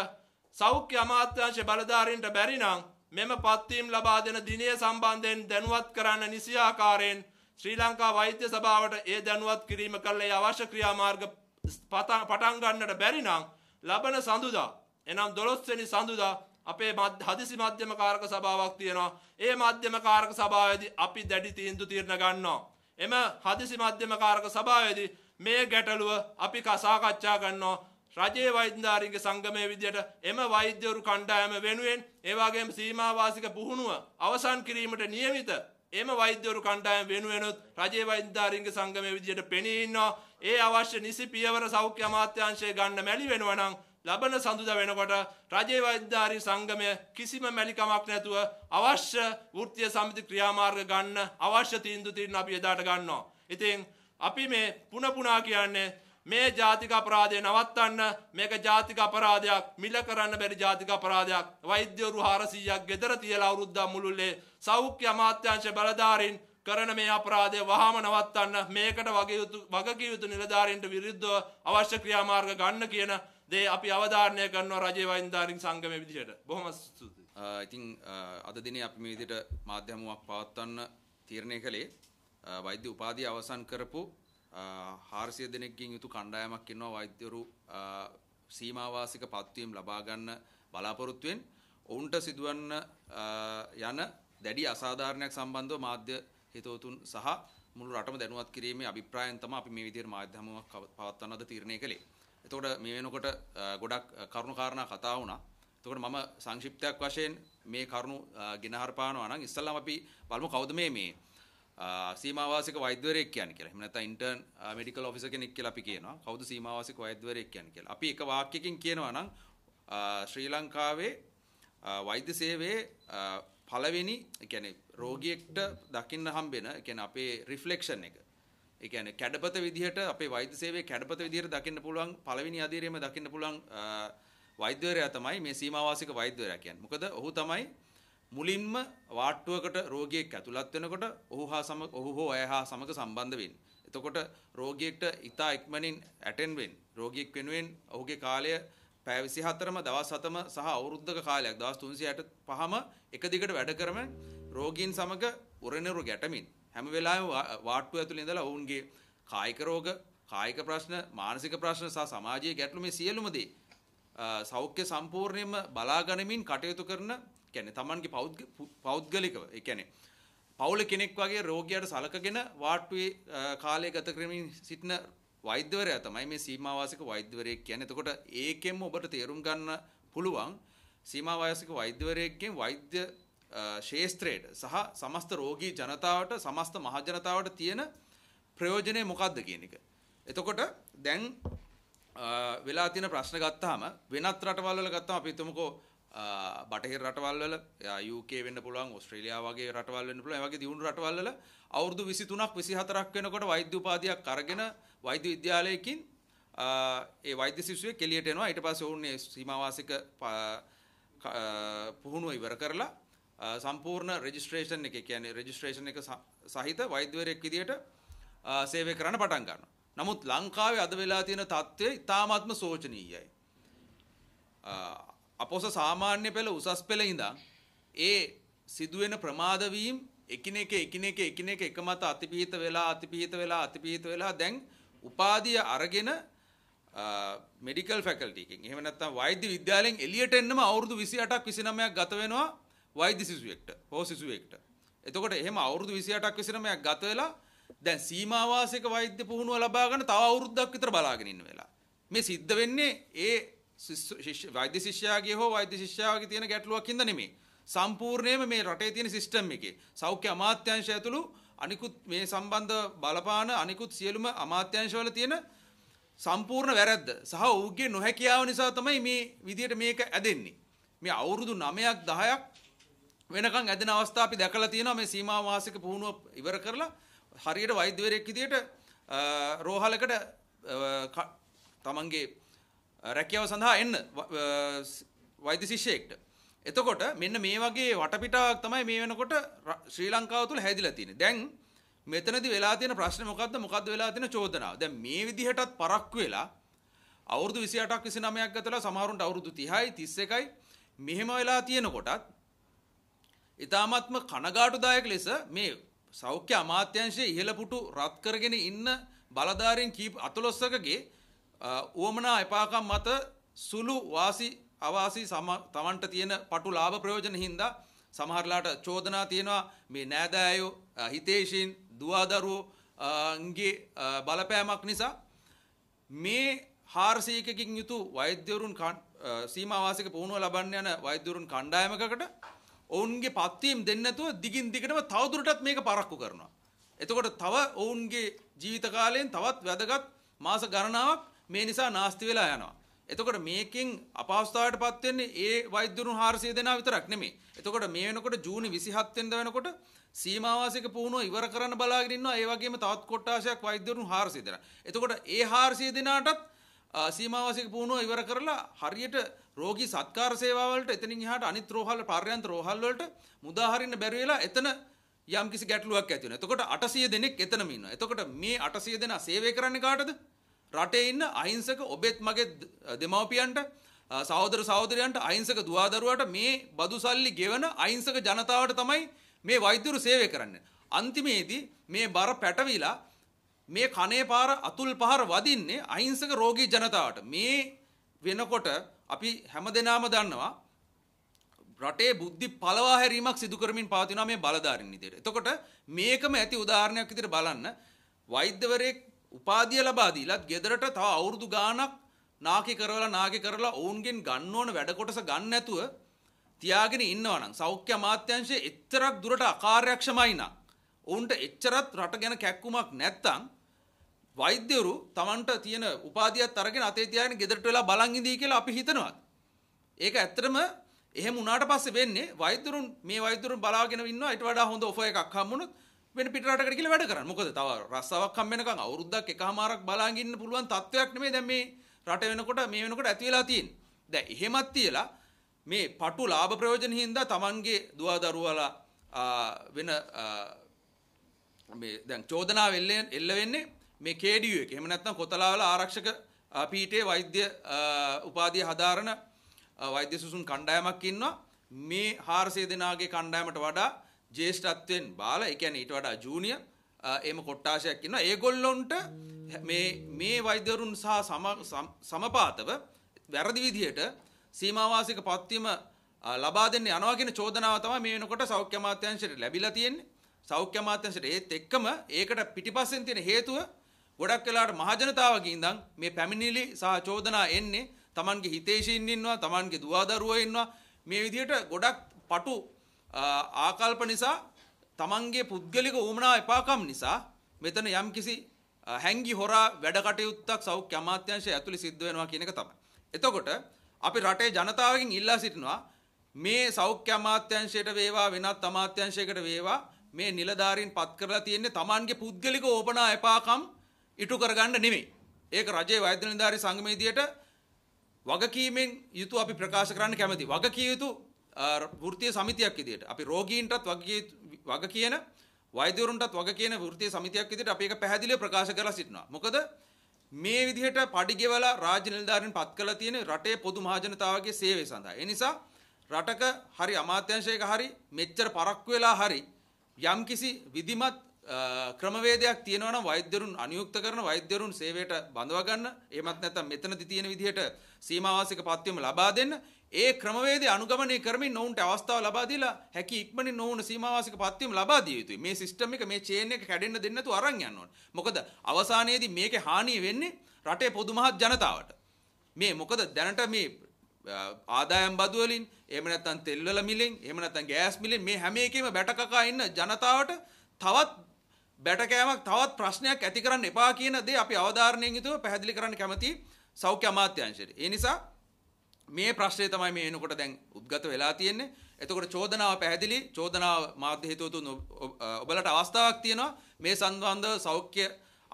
සෞඛ්‍ය අමාත්‍යාංශ බලධාරීන්ට බැරි නම් මෙම පත්වීම් ලබා දෙන දිනය සම්බන්ධයෙන් දැනුවත් කරන්න නිසි ආකාරයෙන් ශ්‍රී ලංකා වෛද්‍ය සභාවට ඒ දැනුවත් කිරීම කළ ඒ අවශ්‍ය ක්‍රියාමාර්ග පටන් ගන්නට බැරි නම් ලබන සඳුදා එනම් 12 වෙනි සඳුදා අපේ හදිසි මධ්‍යම කාරක සභාවක් තියෙනවා. ඒ මධ්‍යම කාරක සභාවේදී අපි දැඩි තීන්දුව తీරන ගන්නවා. එම හදිසි මධ්‍යම කාරක සභාවේදී මේ ගැටලුව අපි කසාකච්ඡා ගන්නවා. රජයේ වෛද්‍යධාරීන්ගේ සංගමයේ විදියට එම වෛද්‍යවරු කණ්ඩායම වෙනුවෙන් ඒ වගේම සීමාවාසික පුහුණුව අවසන් කිරීමට නියමිත එම වෛද්‍යවරු කණ්ඩායම් වෙනුවෙනුත් රජයේ වෛද්‍යධාරීන්ගේ සංගමයේ විදියට පෙනී ඉන්නවා. ඒ අවශ්‍ය නිසි පියවර සෞඛ්‍ය අමාත්‍යාංශය ගන්න මැලි වෙනවා නම් ලබන සඳුදා වෙනකොට රජයේ වෛද්‍යාරි සංගමය කිසිම මැලිකමක් නැතුව අවශ්‍ය වෘත්තීය සමිති ක්‍රියාමාර්ග ගන්න අවශ්‍ය තීන්දුව తీන්න අපි එදාට ගන්නවා. ඉතින් අපි මේ පුන පුනා කියන්නේ මේ ජාතික අපරාධය නවත්තන්න මේක ජාතික අපරාධයක් මිල කරන්න බැරි ජාතික අපරාධයක් වෛද්‍යවරු 400ක් ගෙදර තියලා අවුරුද්දක් මුළුල්ලේ සෞඛ්‍ය අමාත්‍යාංශ බලධාරීන් කරන මේ අපරාධය වහාම නවත්තන්න මේකට වගකියයුතු නිලධාරීන්ට විරුද්ධව අවශ්‍ය ක්‍රියාමාර්ග ගන්න කියන දේ අපි අවධාරණය කරනවා රජේ වයින්දාරින් සංගමයේ විදිහට. බොහොම ස්තුතියි. ඉතින් අද දිනේ අපි මේ විදිහට මාධ්‍ය හමුවක් පවත්වන්න තීරණය කළේ වෛද්‍ය උපාධිය අවසන් කරපු 400 දෙනෙක්ගෙන් යුතු කණ්ඩායමක් ඉන්නවා වෛද්‍යවරු සීමාවාසික පත්වීම් ලබා ගන්න බලාපොරොත්තුෙන් ඔවුන්ට සිදුවන්න යන දැඩි අසාධාරණයක් සම්බන්ධව මාධ්‍ය හිතවතුන් සහ මුළු රටම දැනුවත් කිරීමේ අභිප්‍රායන් තමයි අපි මේ විදිහට මාධ්‍ය හමුවක් පවත්වන්න අද තීරණය කළේ. එතකොට මේ වෙනකොට ගොඩක් කරුණු කාරණා කතා වුණා. එතකොට මම සංක්ෂිප්තයක් වශයෙන් මේ කරුණු ගෙනහර පානවා නම් ඉස්සල්ලාම අපි බලමු කවුද මේ මේ සීමාවාසික වෛද්‍යවරයෙක් කියන්නේ කියලා. එහෙම නැත්නම් ඉන්ටර්න් මෙඩිකල් ඔෆිසර් කෙනෙක් කියලා අපි කියනවා. කවුද සීමාවාසික වෛද්‍යවරයෙක් කියන්නේ කියලා. අපි එක වාක්‍යකින් කියනවා නම් ශ්‍රී ලංකාවේ වෛද්‍ය සේවයේ පළවෙනි කියන්නේ රෝගියෙක්ට දකින්න හම්බෙන කියන්නේ අපේ රිෆ්ලෙක්ෂන් එක. ඒ කියන්නේ කැඩපත විදිහට අපේ වෛද්‍ය සේවයේ කැඩපත විදිහට දකින්න පුළුවන් පළවෙනි අධීරයේම දකින්න පුළුවන් වෛද්‍යවරයා තමයි මේ සීමාවාසික වෛද්‍යවරයා කියන්නේ. මොකද ඔහු තමයි මුලින්ම වාට්ටුවකට රෝගියෙක් ඇතුළත් වෙනකොට ඔහු හා සම ඔහු හෝ ඇය හා සමග සම්බන්ධ වෙන්නේ. එතකොට රෝගියෙක්ට ඉතා ඉක්මනින් ඇටෙන් වෙන්න රෝගියෙක් වෙනුවෙන් ඔහුගේ කාලය පැය 24ම දවස් 7ම සහ අවුරුද්දක කාලයක් දවස් 365ම එක දිගට වැඩ කරමින් රෝගීන් සමග උරණිරු ගැටමින් හැම වෙලාවෙම වාට්ටු ඇතුළේ ඉඳලා ඔවුන්ගේ කායික රෝග කායික ප්‍රශ්න මානසික ප්‍රශ්න සහ සමාජීය ගැටලු මේ සියලුම දේ සෞඛ්‍ය සම්පූර්ණයෙන්ම බලාගනිමින් කටයුතු කරන කියන්නේ Tamanගේ පෞද්ගලිකව ඒ කියන්නේ පවුල කෙනෙක් වගේ රෝගියාට සලකගෙන වාට්ටුවේ කාලය ගත කරමින් සිටින වෛද්‍යවරයා තමයි මේ සීමාවාසික වෛද්‍යවරයෙක් කියන්නේ. එතකොට ඒකෙන්ම ඔබට තේරුම් ගන්න පුළුවන් සීමාවාසික වෛද්‍යවරයෙක්ගෙන් වෛද්‍ය ශේස්ත්‍රයට සහ සමස්ත රෝගී ජනතාවට සමස්ත මහජනතාවට තියෙන ප්‍රයෝජනය මොකක්ද කියන එක. එතකොට දැන් වෙලා තියෙන ප්‍රශ්න ගත්තාම වෙනත් රටවල් වල ගත්තාම අපි හිතමුකෝ බටහිර රටවල් වල UK වෙන්න පුළුවන් ඕස්ට්‍රේලියාව වගේ රටවල් වෙන්න පුළුවන් ඒ වගේ දියුණු රටවල් වල අවුරුදු 23ක් 24ක් වෙනකොට වෛද්‍ය උපාධියක් අරගෙන වෛද්‍ය විද්‍යාලයකින් ඒ වෛද්‍ය සිසුවේ කෙලියට එනවා ඊට පස්සේ ඔවුන් මේ සීමාවාසික පුහුණුව ඉවර කරලා සම්පූර්ණ රෙජිස්ට්‍රේෂන් එක කියන්නේ රෙජිස්ට්‍රේෂන් එක සහිත වෛද්‍යවරයෙක් විදියට සේවය කරන්න පටන් ගන්නවා. නමුත් ලංකාවේ අද වෙලා තියෙන තත්ත්වය ඉතාමත්ම සෝචනීයයි. අපොස සාමාන්‍ය පෙළ උසස් පෙළ ඉඳන් ඒ සිදුවෙන ප්‍රමාද වීම එකිනෙක එකිනෙක එකිනෙක එක මත අතිපීත වෙලා අතිපීත වෙලා අතිපීත වෙලා දැන් උපාධිය අරගෙන මෙඩිකල් ෆැකල්ටි එකෙන් එහෙම නැත්නම් වෛද්‍ය විද්‍යාලයෙන් එළියට එන්නම අවුරුදු 28ක් 29ක් ගත වෙනවා වෛද්‍ය සිසුවෙක්ට හෝ සිසුවෙක්ට. එතකොට එහෙම අවුරුදු 28ක් විසිරම එයා ගත වෙලා දැන් සීමාවාසික වෛද්‍ය පුහුණුව ලබා ගන්න තව අවුරුද්දක් විතර බලාගෙන ඉන්න වෙලා. මේ සිද්ධ වෙන්නේ ඒ වෛද්‍ය ශිෂ්‍යයාගේ හෝ වෛද්‍ය ශිෂ්‍යාවගේ තියෙන ගැටලුවක් හින්දා නෙමෙයි. සම්පූර්ණයෙන්ම මේ රටේ තියෙන සිස්ටම් එකේ සෞඛ්‍ය අමාත්‍යාංශය ඇතුළු අනිකුත් මේ සම්බන්ධ බලපාන අනිකුත් සියලුම අමාත්‍යංශවල තියෙන සම්පූර්ණ වැරද්ද සහ ඔහුගේ නොහැකියාව නිසා තමයි මේ විදියට මේක ඇදෙන්නේ. මේ අවුරුදු 9ක් 10ක් වෙනකන් ඇදෙන අවස්ථා අපි දැකලා තියෙනවා මේ සීමා වාසික පුහුණුව ඉවර කරලා හරියට වෛද්‍යවරයෙක් විදියට රෝහලකට තමන්ගේ රැකියාව සඳහා එන්න වෛද්‍ය ශිෂ්‍යයෙක්ට. එතකොට මෙන්න මේ වගේ වටපිටාවක් තමයි මේ වෙනකොට ශ්‍රී ලංකාව තුළ හැදිලා තියෙන්නේ. දැන් මෙතනදි වෙලා තියෙන ප්‍රශ්නේ මොකද්ද? මොකද්ද වෙලා තියෙන චෝදනාව? දැන් මේ විදිහටත් පරක්කු වෙලා අවුරුදු 28ක් 29ක් ගතලා සමහරුන්ට අවුරුදු 30යි 31යි මෙහෙම වෙලා තියෙනකොටත් ඉතාමත්ම කනගාටුදායක ලෙස මේ සෞඛ්‍ය අමාත්‍යංශයේ ඉහළපුටු රත්කරගෙන ඉන්න බලධාරීන් කීප අතලොස්සකගේ උවමනා එපාකම් මත සුළු වාසි අවාසි තමන්ට තියෙන පටු ලාභ ප්‍රයෝජන හින්දා සමහරලාට චෝදනා තියෙනවා මේ නෑදෑයෝ හිතේෂීන් දුවාදරුවෝන්ගේ බලපෑමක් නිසා මේ හාරසීකකින් යුතු වෛද්‍යවරුන් සීමවාසික පුහුණුව ලබන්න යන වෛද්‍යවරුන් කණ්ඩායමකට ඔවුන්ගේ පත්වීම් දෙන්න නැතුව දිගින් දිගටම තවදුරටත් මේක පරක්කු කරනවා. එතකොට තව ඔවුන්ගේ ජීවිත කාලයෙන් තවත් වැදගත් මාස ගණනාවක් මේ නිසා නාස්ති වෙලා යනවා. එතකොට මේකෙන් අපහසුතාවයට පත් වෙන්නේ ඒ වෛද්‍යවරුන් 400 දෙනා විතරක් නෙමෙයි. එතකොට මේ වෙනකොට ජූනි 27 වෙනිදා වෙනකොට සීමාවාසික පුහුණුව ඉවර කරන්න බලාගෙන ඉන්නවා. ඒ වගේම තවත් කොට්ටාසයක් වෛද්‍යවරුන් 400 දෙනා. එතකොට ඒ 400 දෙනාටත් සීමාවාසික පුහුණුව ඉවර කරලා හරියට රෝගී සත්කාර සේවාවලට එතනින් එහාට අනිත් රෝහල් පාර්යන්ත රෝහල් වලට මුදා හරින්න බැරි වෙලා එතන යම් කිසි ගැටලුවක් ඇති වෙනවා. එතකොට 800 දෙනෙක් එතනම ඉන්නවා. එතකොට මේ 800 දෙනා සේවය කරන්නේ කාටද? රටේ ඉන්න අහිංසක ඔබෙත් මගේ දෙමව්පියන්ට සහෝදර සහෝදරයන්ට අහිංසක දුවදරුවට මේ බදු සල්ලි ගෙවන අහිංසක ජනතාවට තමයි මේ වෛද්‍යවරු සේවය කරන්නේ. අන්තිමේදී මේ බර පැටවිලා මේ කනේ පාර අතුල් පහර වදින්නේ අහිංසක රෝගී ජනතාවට. මේ වෙනකොට අපි හැම දෙනාම දන්නවා රටේ බුද්ධි පලවා හැරීමක් සිදු කරමින් පවතිනවා මේ බලධාරීන් විදියට. එතකොට මේකම ඇති උදාහරණයක් විදියට බලන්න වෛද්‍යවරයෙක් උපාධිය ලබා දීලත් ගෙදරට තව අවුරුදු ගාණක් නාකි කරවලා නාකි කරලා ඔවුන්ගෙන් ගන්න ඕන වැඩ කොටස ගන්න නැතුව තියාගෙන ඉන්නවා නම් සෞඛ්‍ය අමාත්‍යාංශයේ එච්චරක් දුරට අකාර්යක්ෂමයි නම් ඔවුන්ට එච්චරත් රට ගැන කැක්කුමක් නැත්තම් වෛද්‍යවරු Tamanට තියෙන උපාධියත් අරගෙන අතේ තියාගෙන ගෙදරට වෙලා බලන් ඉඳී කියලා අපි හිතනවා. ඒක ඇත්තටම එහෙම වුණාට පස්සේ වෙන්නේ වෛද්‍යරුන් මේ වෛද්‍යරුන් බලාගෙන ඉන්නවා ඊට වඩා හොඳ ඔෆර් එකක් හම්බුනොත් වෙන පිටරටකට කියලා වැඩ කරන්න. මොකද තව රස්සාවක් හම්බ වෙනකන් අවුරුද්දක් එකමාරක් බලාගෙන ඉන්න පුළුවන් තත්වයක් නෙමෙයි දැන් මේ රට වෙනකොට මේ වෙනකොට ඇති වෙලා තියෙන්නේ. දැන් එහෙමත් තියලා මේ පටු ලාභ ප්‍රයෝජන හින්දා Tamanගේ දුවා දරුවලා වෙන මේ දැන් චෝදනාව එල්ල වෙන්නේ මේ KDU එක. එහෙම නැත්නම් කොතලාවල ආරක්ෂක පීඨයේ වෛද්‍ය උපාධිය හදාරන වෛද්‍ය සුසුන් කණ්ඩායමක් ඉන්නවා. මේ 400 දෙනාගේ කණ්ඩායමට වඩා ජේෂ්ඨත්වයෙන් බාල, ඒ කියන්නේ ඊට වඩා ජූනියර් එහෙම කොට්ටාශයක් ඉන්නවා. ඒගොල්ලොන්ට මේ මේ වෛද්‍යවරුන් සහ සමපාතව වැරදි විදිහට සීමාවාසික පත්වීම ලබා දෙන්න යනවා කියන චෝදනාව තමයි මේ වෙනකොට සෞඛ්‍ය අමාත්‍යාංශයට ලැබිලා තියෙන්නේ. සෞඛ්‍ය අමාත්‍යංශයට ඒත් එක්කම ඒකට පිටිපස්සෙන් තියෙන හේතුව ගොඩක් වෙලාට මහජනතාවගේ ඉඳන් මේ පැමිණිලි සහ චෝදනා එන්නේ Tamanගේ හිතේෂීන් ඉන්නවා Tamanගේ දුවදරුවෝ ඉන්නවා මේ විදිහට ගොඩක් පටු ආකල්ප නිසා Tamanගේ පුද්ගලික උමනා එපාකම් නිසා මෙතන යම්කිසි හැංගි හොරා වැඩ කටයුත්තක් සෞඛ්‍ය අමාත්‍යාංශය ඇතුළේ සිද්ධ වෙනවා කියන එක තමයි. එතකොට අපි රටේ ජනතාවගෙන් ඉල්ලා සිටිනවා මේ සෞඛ්‍ය අමාත්‍යාංශයට වේවා වෙනත් අමාත්‍යාංශයකට වේවා මේ නිලධාරීන් පත් කරලා තියෙන්නේ Tamanගේ පුද්ගලික ඕපනා එපාකම් ඉටු කරගන්න නෙමෙයි. ඒක රජයේ වෛද්‍ය නිලධාරී සංගමේදියට වගකීමෙන් යුතු අපි ප්‍රකාශ කරන්න කැමති. වගකිය යුතු වෘත්තීය සමිතියක් විදියට. අපි රෝගීන්ටත් වග කියන වෛද්‍යවරුන්ටත් වග කියන වෘත්තීය සමිතියක් විදියට අපි ඒක පැහැදිලිව ප්‍රකාශ කරලා සිටිනවා. මොකද මේ විදිහට පඩිගෙවල රාජ්‍ය නිලධාරීන් පත් කළ තියෙන රටේ පොදු මහජනතාවගේ සේවය සඳහා. ඒ නිසා රටක හරි අමාත්‍යංශයක හරි මෙච්චර පරක්කු වෙලා හරි යම්කිසි විධිමත් ක්‍රමවේදයක් තියෙනවා නම් වෛද්‍යරුන් අනුයුක්ත කරන වෛද්‍යරුන් සේවයට බඳවා ගන්න එහෙමත් නැත්නම් මෙතනදි තියෙන විදිහට සීමාවාසික පත්වීම ලබා දෙන්න ඒ ක්‍රමවේදය අනුගමනය කරමින් ඔවුන්ට අවස්ථාව ලබා දීලා හැකි ඉක්මනින් ඔවුන් සීමාවාසික පත්වීම ලබා දිය යුතුයි මේ සිස්ටම් එක මේ චේන් එක කැඩෙන්න දෙන්න නැතුව අරන් යන්න ඕනේ මොකද අවසානයේදී මේකේ හානිය වෙන්නේ රටේ පොදු මහත් ජනතාවට මේ මොකද දැනට මේ ආදායම් බදු වලින් එහෙම නැත්නම් තෙල් වල මිලෙන් එහෙම නැත්නම් ගෑස් මිලෙන් මේ හැම එකෙම බැටකකා ඉන්න ජනතාවට තවත් බැටකෑමක් තවත් ප්‍රශ්නයක් ඇති කරන්න එපා කියන දේ අපි අවධාරණයෙන් යුතුව පැහැදිලි කරන්න කැමති සෞඛ්‍ය අමාත්‍යාංශයට. ඒ නිසා මේ ප්‍රශ්නය තමයි මේ එනකොට දැන් උද්ගත වෙලා තියෙන්නේ. එතකොට චෝදනාව පැහැදිලි චෝදනාව මාධ්‍ය හේතුව තුන ඔබලට අවස්ථාවක් තියෙනවා මේ සම්බන්ධව සෞඛ්‍ය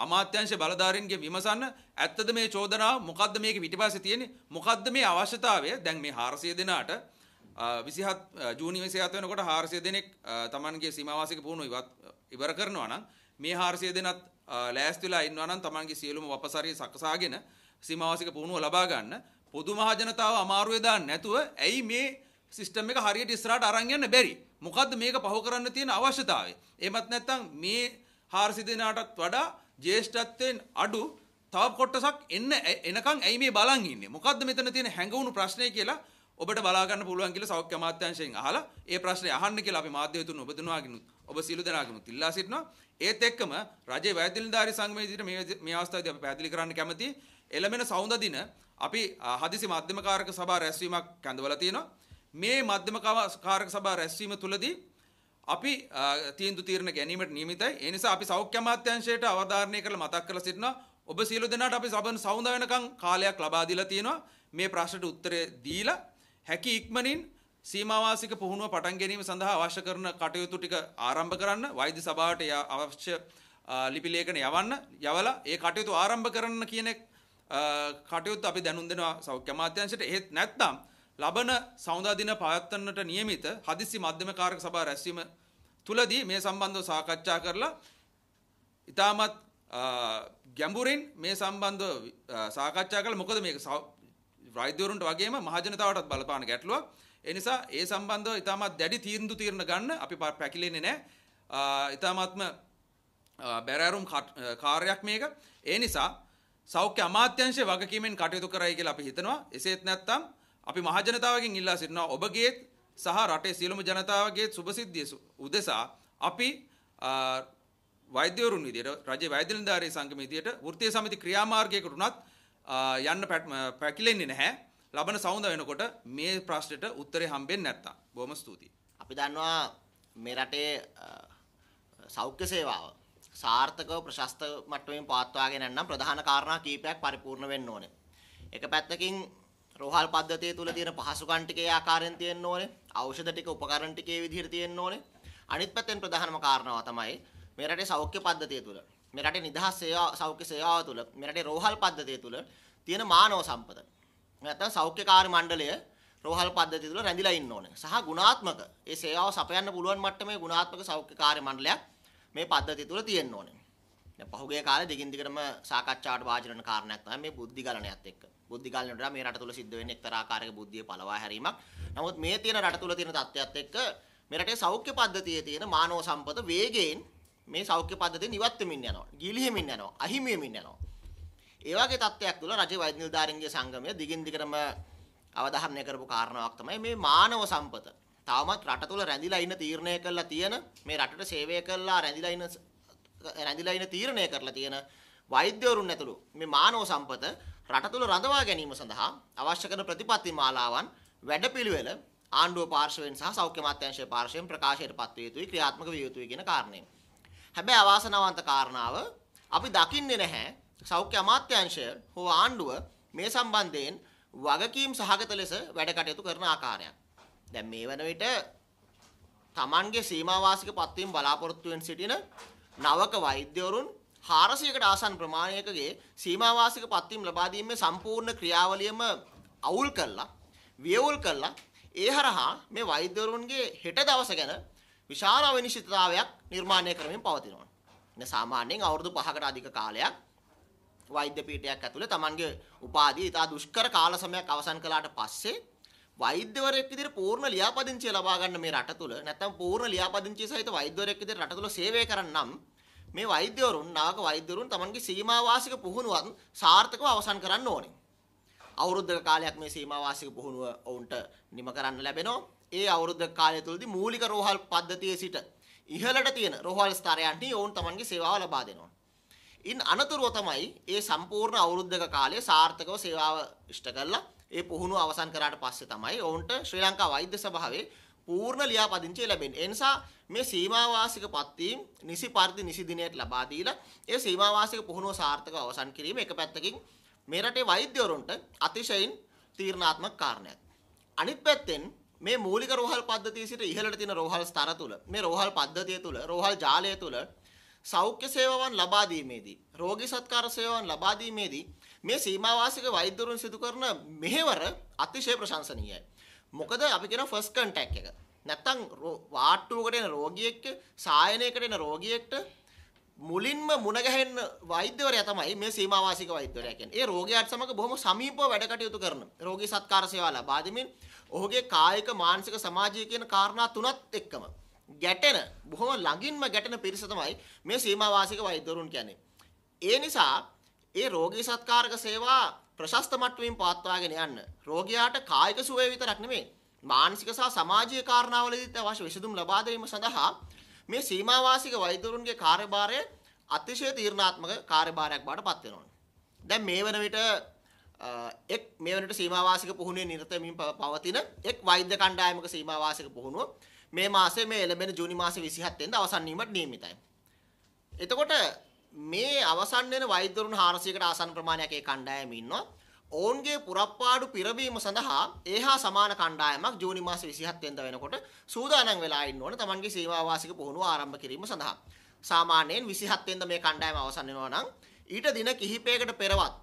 අමාත්‍යංශ බලධාරීන්ගේ විමසන්න ඇත්තද මේ චෝදනාව මොකද්ද මේකේ පිටිපස්සේ තියෙන්නේ මොකද්ද මේ අවශ්‍යතාවය දැන් මේ 400 දෙනාට විසිහත් ජූනි විසිහත් වෙනකොට හාරසිය දෙනෙක් තමන්ගේ සීමාවාසික පුහුණු ඉවත් ඉවර කරනවා නම් මේ හාරසිය දෙනත් ලෑස්තිලා ඉන්නවා නම් තමන්ගේ සියලුම වපසරිය සකසාගෙන සීමාවාසික පුහුණුව ලබා ගන්න පොදු මහජනතාව අමාරුවේ දාන්න නැතුව ඇයි මේ සිස්ටම් එක හරියට ඉස්සරහට අරන් යන්න බැරි මොකද්ද මේක පහු කරන්න තියෙන අවශ්‍යතාවය එහෙමත් නැත්නම් මේ හාරසිය දෙනාටත් වඩා ජේෂ්ඨත්වයෙන් අඩු තව කොටසක් එන්න එනකන් ඇයි මේ බලන් ඉන්නේ මොකද්ද මෙතන තියෙන හැඟවුණු ප්‍රශ්නය කියලා ඔබට බලාගන්න පුළුවන් කියලා සෞඛ්‍ය අමාත්‍යාංශයෙන් අහලා ඒ ප්‍රශ්නේ අහන්න කියලා අපි මාධ්‍ය වෙතුන් ඔබතුමාගෙනුත් ඔබ සීළු දෙනාගෙනුත් ඉල්ලා සිටිනවා ඒත් එක්කම රජයේ වැයදිනදාරි සංගමයේ විදිහට මේ මේ අවස්ථාවේදී අපි පැහැදිලි කරන්න කැමතියි එළමෙන සවුඳ දින අපි හදිසි මධ්‍යම කාරක සභා රැස්වීමක් කැඳවලා තියෙනවා මේ මධ්‍යම කාරක සභා රැස්වීම තුලදී අපි තීන්දුව තීරණ ගැනීමට නියමිතයි ඒ නිසා අපි සෞඛ්‍ය අමාත්‍යාංශයට අවධාරණය කරලා මතක් කරලා සිටිනවා ඔබ සීළු දෙනාට අපි සබන් සවුඳ වෙනකන් කාලයක් ලබා දීලා තියෙනවා මේ ප්‍රශ්නට උත්තරය දීලා හැකි ඉක්මනින් සීමාවාසික පුහුණුව පටන් ගැනීම සඳහා අවශ්‍ය කරන කටයුතු ටික ආරම්භ කරන්න වෛද්‍ය සභාවට අවශ්‍ය ලිපි ලේඛන යවන්න යවලා ඒ කටයුතු ආරම්භ කරන්න කියන කටයුතු අපි දැනුම් දෙනවා සෞඛ්‍ය අමාත්‍යාංශයට එහෙත් නැත්නම් ලබන සෞදා දින පවත්වන්නට නියමිත හදිසි මධ්‍යම කාරක සභා රැස්වීම තුලදී මේ සම්බන්ධව සාකච්ඡා කරලා ඉතාමත් ගැඹුරින් මේ සම්බන්ධව සාකච්ඡා කළා මොකද මේක වෛද්‍යවරුන්ට වගේම මහජනතාවටත් බලපාන ගැටලුවක්. ඒ නිසා ඒ සම්බන්ධව ඉතාමත් දැඩි තීන්දු තීරණ ගන්න අපි පැකිලෙන්නේ නැහැ. ඉතාමත්ම බැරෑරුම් කාර්යයක් මේක. ඒ නිසා සෞඛ්‍ය අමාත්‍යංශයේ වගකීමෙන් කටයුතු කරයි කියලා අපි හිතනවා. එසේත් නැත්නම් අපි මහජනතාවගෙන් ඉල්ලා සිටිනවා ඔබගේ සහ රටේ සියලුම ජනතාවගේ සුභසිද්ධිය උදෙසා අපි වෛද්‍යවරුන් විදියට රජයේ වෛද්‍ය නිලධාරී සංගමයේ විදියට වෘත්තීය සමිති ක්‍රියාමාර්ගයකට උනත් යන්න පැකිලෙන්නේ නැහැ ලබන සෞන්ද වෙනකොට මේ ප්‍රශ්නයට උත්තරේ හම්බෙන්නේ නැත්තම් බොහොම ස්තුතියි අපි දන්නවා මේ රටේ සෞඛ්‍ය සේවාව සාර්ථකව ප්‍රශස්ත මට්ටමින් පවත්වාගෙන යනනම් ප්‍රධාන කාරණා කීපයක් පරිපූර්ණ වෙන්න ඕනේ. එක පැත්තකින් රෝහල් පද්ධතිය තුල තියෙන පහසුකම් ටිකේ ආකාරයෙන් තියෙන්න ඕනේ. ඖෂධ ටික උපකරණ ටිකේ විදිහට තියෙන්න ඕනේ. අනිත් පැත්තෙන් ප්‍රධානම කාරණාව තමයි මේ රටේ සෞඛ්‍ය පද්ධතිය තුල මේ රටේ නිදහස් සේවා සෞඛ්‍ය සේවාව තුළ මේ රටේ රෝහල් පද්ධතිය තුළ තියෙන මානව සම්පත. නැත්තම් සෞඛ්‍යකාරී මණ්ඩලය රෝහල් පද්ධතිය තුළ රැඳිලා ඉන්න ඕනේ. සහ ගුණාත්මක ඒ සේවාව සපයන්න පුළුවන් මට්ටමේ ගුණාත්මක සෞඛ්‍යකාරී මණ්ඩලයක් මේ පද්ධතිය තුළ තියෙන්න ඕනේ. දැන් පහුගිය කාලේ දිගින් දිගටම සාකච්ඡාවට වාජින කරන කාරණයක් තමයි මේ බුද්ධි ගලණයත් එක්ක. බුද්ධි ගලණයට වඩා මේ රට තුළ සිද්ධ වෙන්නේ එක්තරා ආකාරයක බුද්ධිය පළවා හැරීමක්. නමුත් මේ තියෙන රට තුළ තියෙන තත්ත්වයක් එක්ක මේ රටේ සෞඛ්‍ය පද්ධතියේ තියෙන මානව සම්පත වේගයෙන් මේ සෞඛ්‍ය පද්ධතිය ඉවත් වෙමින් යනවා. ගිලිහෙමින් යනවා. අහිමි වෙමින් යනවා. ඒ වගේ තත්ත්වයක් තුළ රජ වෛද්‍ය නිලධාරීන්ගේ සංගමය දිගින් දිගටම අවධාරණය කරපු කාරණාවක් තමයි මේ මානව සම්පත. තවමත් රට තුළ රැඳිලා ඉන්න තීරණය කරලා තියෙන මේ රටට සේවය කරලා රැඳිලා ඉන්න රැඳිලා ඉන්න තීරණය කරලා තියෙන වෛද්‍යවරුන් ඇතුළු මේ මානව සම්පත රට තුළ රඳවා ගැනීම සඳහා අවශ්‍ය කරන ප්‍රතිපත්ති මාලාවන් වැඩපිළිවෙල ආණ්ඩුව පාර්ශවයෙන් සහ සෞඛ්‍ය මාත්‍යංශය පාර්ශවයෙන් ප්‍රකාශයට පත්විය යුතුයි ක්‍රියාත්මක විය යුතුයි කියන කාරණේ. හැබැයි අවාසනාවන්ත කාරණාව අපි දකින්නේ නැහැ සෞඛ්‍ය අමාත්‍යාංශය හෝ ආණ්ඩුව මේ සම්බන්ධයෙන් වගකීම් සහගත ලෙස වැඩ කටයුතු කරන ආකාරයක්. දැන් මේ වන විට Tamanගේ සීමාවාසික පත්වීම් බලාපොරොත්තු වෙන සිටින නවක වෛද්‍යවරුන් 400කට ආසන්න ප්‍රමාණයකගේ සීමාවාසික පත්වීම් ලබා දීමේ සම්පූර්ණ ක්‍රියාවලියම අවුල් කළා, වියවුල් කළා. ඒ හරහා මේ වෛද්‍යවරුන්ගේ හෙට දවස ගැන විශාල අවිනිශ්චිතතාවයක් නිර්මාණය කරමින් පවතිනවා. ඉතින් සාමාන්‍යයෙන් අවුරුදු 5කට අධික කාලයක් වෛද්‍ය පීඨයක් ඇතුළේ Tamanගේ උපාධිය ඉතා දුෂ්කර කාල සමයක් අවසන් කළාට පස්සේ වෛද්‍යවරයෙක් විදිහට පූර්ණ ලියාපදිංචිය ලබා ගන්න මේ රට තුල නැත්නම් පූර්ණ ලියාපදිංචිය සහිත වෛද්‍යවරයෙක් විදිහට රට තුල සේවය කරන්නම් මේ වෛද්‍යවරුන් නාවක වෛද්‍යවරුන් Tamanගේ සීමා වාසික පුහුණුවන් සාර්ථකව අවසන් කරන්න ඕනේ. අවුරුද්දක කාලයක් මේ සීමා වාසික පුහුණුව ඔවුන්ට නිම කරන්න ලැබෙනවා. ඒ අවුරුද්ද කාලය තුළදී මූලික රෝහල් පද්ධතියේ සිට ඉහළට තියෙන රෝහල් ස්ථරයන්ට ඔවුන් තමන්ගේ සේවාව ලබා දෙනවා. ඉන් අනතුරුව තමයි ඒ සම්පූර්ණ අවුරුද්දක කාලය සාර්ථකව සේවාව ඉෂ්ට කරලා ඒ පුහුණුව අවසන් කරාට පස්සේ තමයි ඔවුන්ට ශ්‍රී ලංකා වෛද්‍ය සභාවේ පූර්ණ ලියාපදිංචිය ලැබෙන්නේ. ඒ නිසා මේ සීමාවාසික පත්වීම් නිසි පරිදි නිසි දිනයට ලබා දීලා ඒ සීමාවාසික පුහුණුව සාර්ථකව අවසන් කිරීම එක පැත්තකින් මේ රටේ වෛද්‍යවරුන්ට අතිශයින් තීරණාත්මක කාරණයක්. අනිත් පැත්තෙන් මේ මූලික රෝහල් පද්ධතිය සිට ඉහළට තියෙන රෝහල් ස්තර තුල මේ රෝහල් පද්ධතිය තුල රෝහල් ජාලය තුල සෞඛ්‍ය සේවාවන් ලබා දීමේදී රෝගී සත්කාර සේවාවන් ලබා දීමේදී මේ සීමාවාසික වෛද්‍යවරුන් සිදු කරන මෙහෙවර අතිශය ප්‍රශංසනීයයි. මොකද අපි කියන ෆස්ට් කන්ටැක්ට් එක. නැත්තම් වාට්ටුවකට එන රෝගියෙක්ට සායනයකට එන රෝගියෙක්ට මුලින්ම මුණ ගැහෙන්න වෛද්‍යවරයා තමයි මේ සීමාවාසික වෛද්‍යවරයා කියන්නේ. ඒ රෝගියාට සමග බොහොම සමීපව වැඩ කටයුතු කරන රෝගී සත්කාර සේවා ලබා දෙමින් ඔහුගේ කායික මානසික සමාජීය කියන කාරණා තුනත් එක්කම ගැටෙන බොහොම ළඟින්ම ගැටෙන පිරිස තමයි මේ සීමාවාසික වෛද්‍යවරුන් කියන්නේ. ඒ නිසා ඒ රෝගී සත්කාරක සේවා ප්‍රශස්ත මට්ටමින් පවත්වාගෙන යන්න රෝගියාට කායික සුවය විතරක් නෙමෙයි මානසික සහ සමාජීය කාරණාවලදීත් අවශ්‍ය විසඳුම් ලබා දීම සඳහා මේ සීමාවාසික වෛද්‍යවරුන්ගේ කාර්යභාරය අතිශය තීරණාත්මක කාර්යභාරයක් බවට පත් වෙනවා. දැන් මේ වන විට එක් මේ වන විට සීමාවාසික පුහුණුවේ නිරත වෙමින් පවතින එක් වෛද්‍ය කණ්ඩායමක සීමාවාසික පුහුණුව මේ මාසයේ මේ එළඹෙන ජූනි මාසේ 27 වෙනිදා අවසන් වීමට නියමිතයි. එතකොට මේ අවසන් වෙන වෛද්‍යවරුන් 400කට ආසන්න ප්‍රමාණයක් ඒ කණ්ඩායමේ ඉන්නවා. ඔවුන්ගේ පුරප්පාඩු පිරවීම සඳහා ඒහා සමාන කණ්ඩායමක් ජූනි මාස 27 වෙනිදා වෙනකොට සූදානම් වෙලා ඉන්න ඕන තමන්ගේ සේවාවාසික පුහුණුව ආරම්භ කිරීම සඳහා. සාමාන්‍යයෙන් 27 වෙනිදා මේ කණ්ඩායම අවසන් වෙනවා නම් ඊට දින කිහිපයකට පෙරවත්